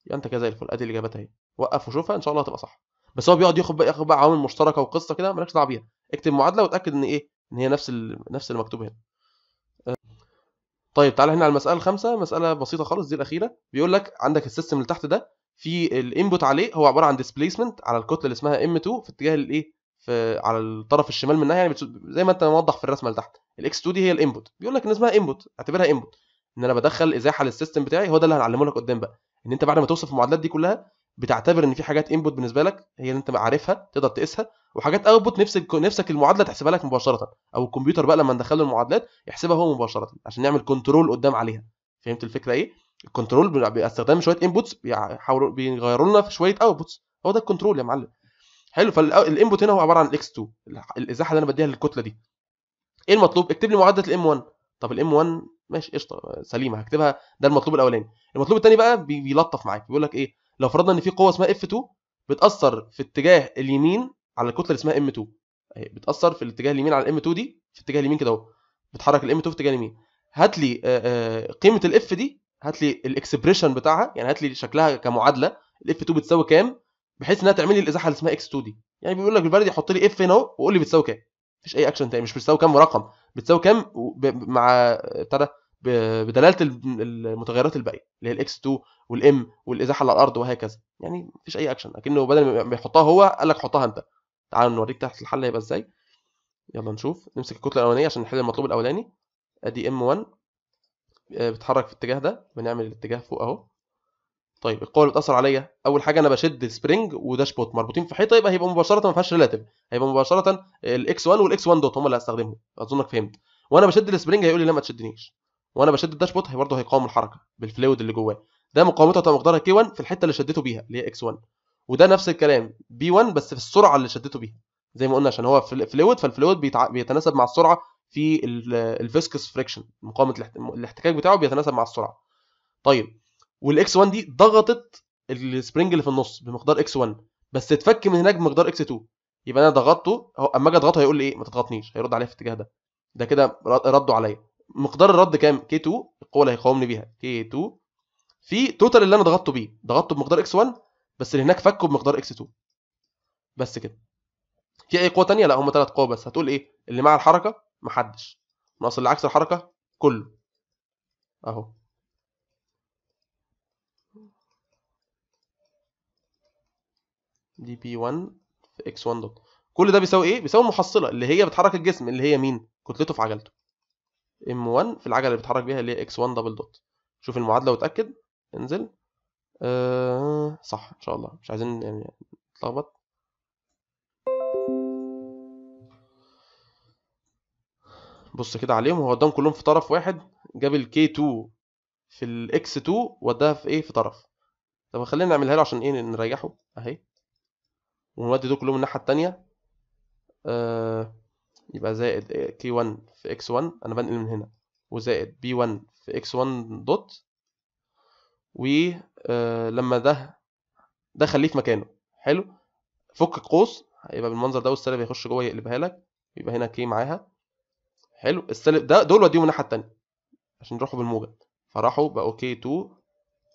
يبقى انت كده زي الفل ادي الاجابات اهي وقف وشوفها ان شاء الله هتبقى صح بس هو بيقعد ياخد بقى ياخد بقى عوامل مشتركه وقصه كده مالكش دعوه بيها اكتب معادله وتاكد ان ايه ان هي نفس نفس اللي مكتوب هنا طيب تعالى هنا على المساله الخامسه مساله بسيطه خالص دي الاخيره بيقول لك عندك السيستم اللي تحت ده في الانبوت عليه هو عباره عن ديسبيسمنت على الكتله اللي اسمها ام 2 في اتجاه الايه في على الطرف الشمال منها يعني زي ما انت موضح في الرسمه اللي تحت الاكس 2 دي هي الانبوت بيقول لك ان اسمها انبوت اعتبرها انبوت ان انا بدخل ازاحه للسيستم بتاعي هو ده اللي هنعلمه لك قدام بقى ان انت بعد ما توصف المعادلات دي كلها بتعتبر ان في حاجات انبوت بالنسبه لك هي اللي انت عارفها تقدر تقيسها وحاجات اوتبوت نفسك نفسك المعادله تحسبها لك مباشره او الكمبيوتر بقى لما ندخل له المعادلات يحسبها هو مباشره عشان نعمل كنترول قدام عليها فهمت الفكره ايه الكنترول باستخدام شويه انبوتس بيحاولوا بيغيروا لنا في شويه اوتبوتس هو ده الكنترول يا معلم حلو فالانبوت هنا هو عباره عن الاكس 2 الازاحه اللي انا بديها للكتله دي ايه المطلوب اكتب لي معادله الام 1 طب الام 1 ماشي قشطه سليمه هكتبها ده المطلوب الاولاني المطلوب الثاني بقى بيلطف معاك بيقول لك ايه لو فرضنا ان في قوه اسمها اف 2 بتاثر في اتجاه اليمين على الكتله اللي اسمها ام 2 اهي بتاثر في الاتجاه اليمين على الام 2 دي في اتجاه اليمين كده اهو بتحرك الام 2 في اتجاه اليمين هات لي قيمه الاف دي هات لي الاكسبريشن بتاعها يعني هات لي شكلها كمعادله الاف 2 بتساوي كام بحيث انها تعمل لي الازاحه اللي اسمها اكس 2 دي يعني بيقول لك بالبلدي حط لي اف هنا اهو وقول لي بتساوي كام مفيش اي اكشن تاني مش بتساوي كام ورقم بتساوي كام مع ابتدى بدلاله المتغيرات الباقيه اللي هي الاكس 2 والام والازاحه على الارض وهكذا يعني مفيش اي اكشن لكنه بدل ما يحطها هو قال لك حطها انت تعال نوريك تحت الحل هيبقى ازاي يلا نشوف نمسك الكتله الاولانيه عشان نحل المطلوب الاولاني ادي ام آه، 1 بتحرك في الاتجاه ده بنعمل الاتجاه فوق اهو طيب القوه اللي بتاثر عليا اول حاجه انا بشد سبرينج بوت مربوطين في حيطه يبقى هيبقى مباشره ما فيهاش ريلاتيف هيبقى مباشره الاكس 1 والاكس 1 دوت هم اللي هستخدمهم اظنك فهمت وانا بشد السبرينج هيقول لي لا ما تشدنيش وانا بشد الداش هي برضه هيقاوم الحركه بالفلويد اللي جواه ده مقاومته هتبقى مقدارها كي 1 في الحته اللي شدته بيها اللي هي اكس 1 وده نفس الكلام بي 1 بس في السرعه اللي شدته بيها زي ما قلنا عشان هو فلويد فالفلويد بيتع... بيتناسب مع السرعه في الفيسكس فريكشن مقاومه الاحتكاك بتاعه بيتناسب مع السرعه طيب والاكس 1 دي ضغطت السبرنج اللي في النص بمقدار اكس 1 بس اتفك من هناك بمقدار اكس 2 يبقى انا ضغطته اما اجي اضغطه هيقول لي ايه ما تضغطنيش هيرد عليا في الاتجاه ده ده كده رده عليا مقدار الرد كام كي 2 القوه اللي هيقاومني بيها كي 2 في توتال اللي انا ضغطته بيه ضغطته بمقدار اكس 1 بس اللي هناك فكه بمقدار اكس 2 بس كده في اي قوه ثانيه لا هم ثلاث قوى بس هتقول ايه اللي مع الحركه محدش ناقص اللي عكس الحركه كله اهو دي بي 1 في اكس 1 دوت كل ده بيساوي ايه بيساوي المحصله اللي هي بتحرك الجسم اللي هي مين كتلته في عجلته ام 1 في العجله اللي بيتحرك بيها اللي هي اكس 1 دبل دوت شوف المعادله وتاكد انزل آه صح ان شاء الله مش عايزين يعني نتلخبط بص كده عليهم هو وداهم كلهم في طرف واحد جاب ال K2 في ال X2 وداها في ايه في طرف طب خلينا نعملها له عشان ايه نريحه اهي ونودي دول كلهم الناحية آه يبقى زائد K1 في X1 أنا بنقل من هنا وزائد B1 في X1 دوت ولما ده ده خليه في مكانه حلو فك القوس هيبقى بالمنظر ده والسالب هيخش جوه يقلبها لك يبقى هنا K معاها حلو السالب ده دول وديهم الناحيه التانيه عشان يروحوا بالموجب فراحوا بقوا k 2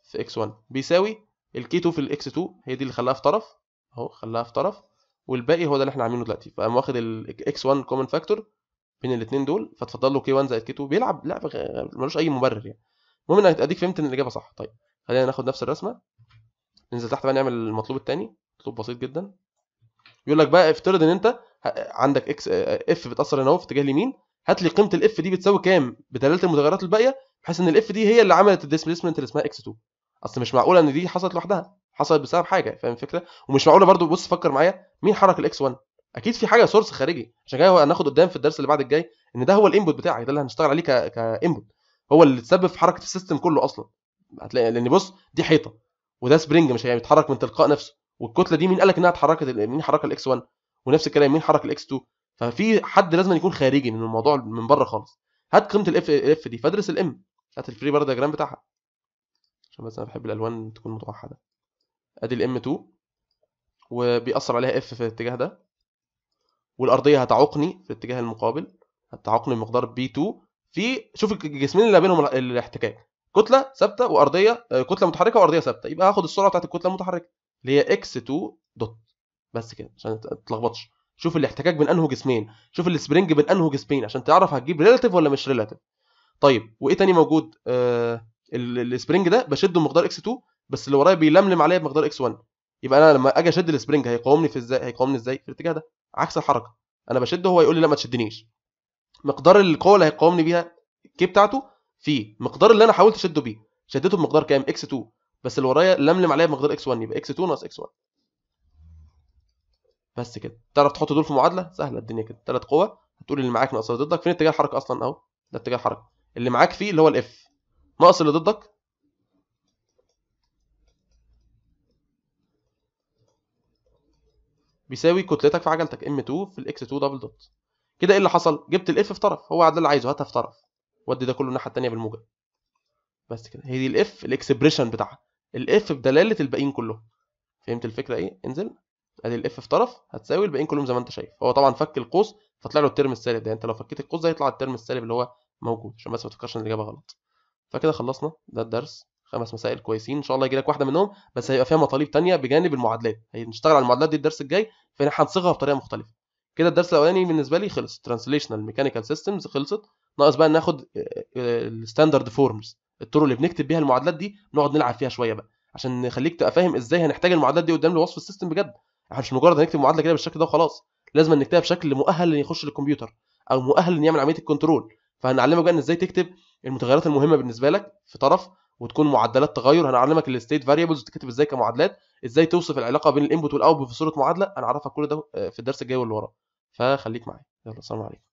في x 1 بيساوي k 2 في الاكس 2 هي دي اللي خلاها في طرف اهو خلاها في طرف والباقي هو ده اللي احنا عاملينه دلوقتي فقام واخد الاكس 1 كومن فاكتور بين الاثنين دول فتفضل له كي 1 زائد كي 2 بيلعب لعبه ملوش اي مبرر يعني المهم انك اديك فهمت ان الاجابه صح طيب خلينا ناخد نفس الرسمه ننزل تحت بقى نعمل المطلوب الثاني مطلوب بسيط جدا يقول لك بقى افترض ان انت عندك اكس اف آه، بتاثر هنا اهو في اتجاه اليمين هات لي قيمه الاف دي بتساوي كام بدلاله المتغيرات الباقيه بحيث ان الاف دي هي اللي عملت الديسبيسمنت اللي اسمها اكس 2 اصل مش معقوله ان دي حصلت لوحدها حصلت بسبب حاجه فاهم الفكره ومش معقوله برضو بص فكر معايا مين حرك الاكس 1 اكيد في حاجه سورس خارجي عشان كده هناخد قدام في الدرس اللي بعد الجاي ان ده هو الانبوت بتاعك ده اللي هنشتغل عليه ك... كانبوت هو اللي تسبب في حركه السيستم كله اصلا هتلاقي لان بص دي حيطه وده سبرنج مش هيتحرك من تلقاء نفسه والكتله دي مين قال لك انها اتحركت مين حرك الاكس 1 ونفس الكلام مين حرك الاكس 2 ففي حد لازم يكون خارجي من الموضوع من بره خالص هات قيمه الاف الاف دي فادرس الام هات الفري بار بتاعها عشان بس انا بحب الالوان تكون متوحده ادي الام 2 وبيأثر عليها اف في الاتجاه ده والارضيه هتعوقني في الاتجاه المقابل هتعوقني بمقدار بي 2 في شوف الجسمين اللي بينهم الاحتكاك كتله ثابته وارضيه كتله متحركه وارضيه ثابته يبقى هاخد السرعه بتاعت الكتله المتحركه اللي هي اكس 2 دوت بس كده عشان ما تتلخبطش شوف الاحتكاك بين انهي جسمين شوف السبرنج بين انهي جسمين عشان تعرف هتجيب ريلاتيف ولا مش ريلاتيف طيب وايه تاني موجود آه السبرنج ده بشده بمقدار اكس 2 بس اللي ورايا بيلملم عليا بمقدار اكس 1 يبقى انا لما اجي اشد السبرنج هيقاومني في ازاي هيقاومني ازاي في الاتجاه ده عكس الحركه انا بشده هو يقول لي لا ما تشدنيش مقدار القوه اللي هيقاومني بيها الكي بتاعته في مقدار اللي انا حاولت اشده بيه شدته بمقدار كام اكس 2 بس اللي ورايا لملم عليا بمقدار اكس 1 يبقى اكس 2 ناقص اكس 1 بس كده تعرف تحط دول في معادله سهله الدنيا كده ثلاث قوه هتقول اللي معاك ناقص اللي ضدك فين اتجاه الحركه اصلا اهو ده اتجاه الحركه اللي معاك فيه اللي هو الاف ناقص اللي ضدك بيساوي كتلتك في عجلتك ام 2 في الاكس 2 دبل دوت كده ايه اللي حصل جبت الاف في طرف هو ده اللي عايزه هاتها في طرف ودي ده كله الناحيه الثانيه بالموجب بس كده هي دي الاف الاكسبريشن بتاعها الاف بدلاله الباقيين كلهم فهمت الفكره ايه انزل ادي الاف في طرف هتساوي الباقيين كلهم زي ما انت شايف هو طبعا فك القوس فطلع له الترم السالب ده يعني انت لو فكيت القوس ده هيطلع الترم السالب اللي هو موجود عشان بس ما تفكرش ان الاجابه غلط فكده خلصنا ده الدرس خمس مسائل كويسين ان شاء الله لك واحده منهم بس هيبقى فيها مطالب ثانيه بجانب المعادلات هنشتغل على المعادلات دي الدرس الجاي فاحنا هنصيغها بطريقه مختلفه كده الدرس الاولاني بالنسبه لي خلص ترانسليشنال ميكانيكال سيستمز خلصت ناقص بقى ناخد آه، آه، الستاندرد فورمز الطرق اللي بنكتب بيها المعادلات دي نقعد نلعب فيها شويه بقى عشان نخليك تبقى فاهم ازاي هنحتاج المعادلات دي قدام لوصف السيستم بجد احنا مش مجرد هنكتب معادله كده بالشكل ده وخلاص لازم نكتبها بشكل مؤهل ان يخش للكمبيوتر او مؤهل ان يعمل عمليه الكنترول فهنعلمك بقى ان ازاي تكتب المتغيرات المهمه بالنسبه لك في طرف وتكون معدلات تغير هنعلمك الستيت فاريبلز تكتب ازاي كمعادلات ازاي توصف العلاقه بين الانبوت والاوتبوت في صوره معادله هنعرفك كل ده آه، في الدرس الجاي واللي ورا فخليك معايا يلا سلام عليكم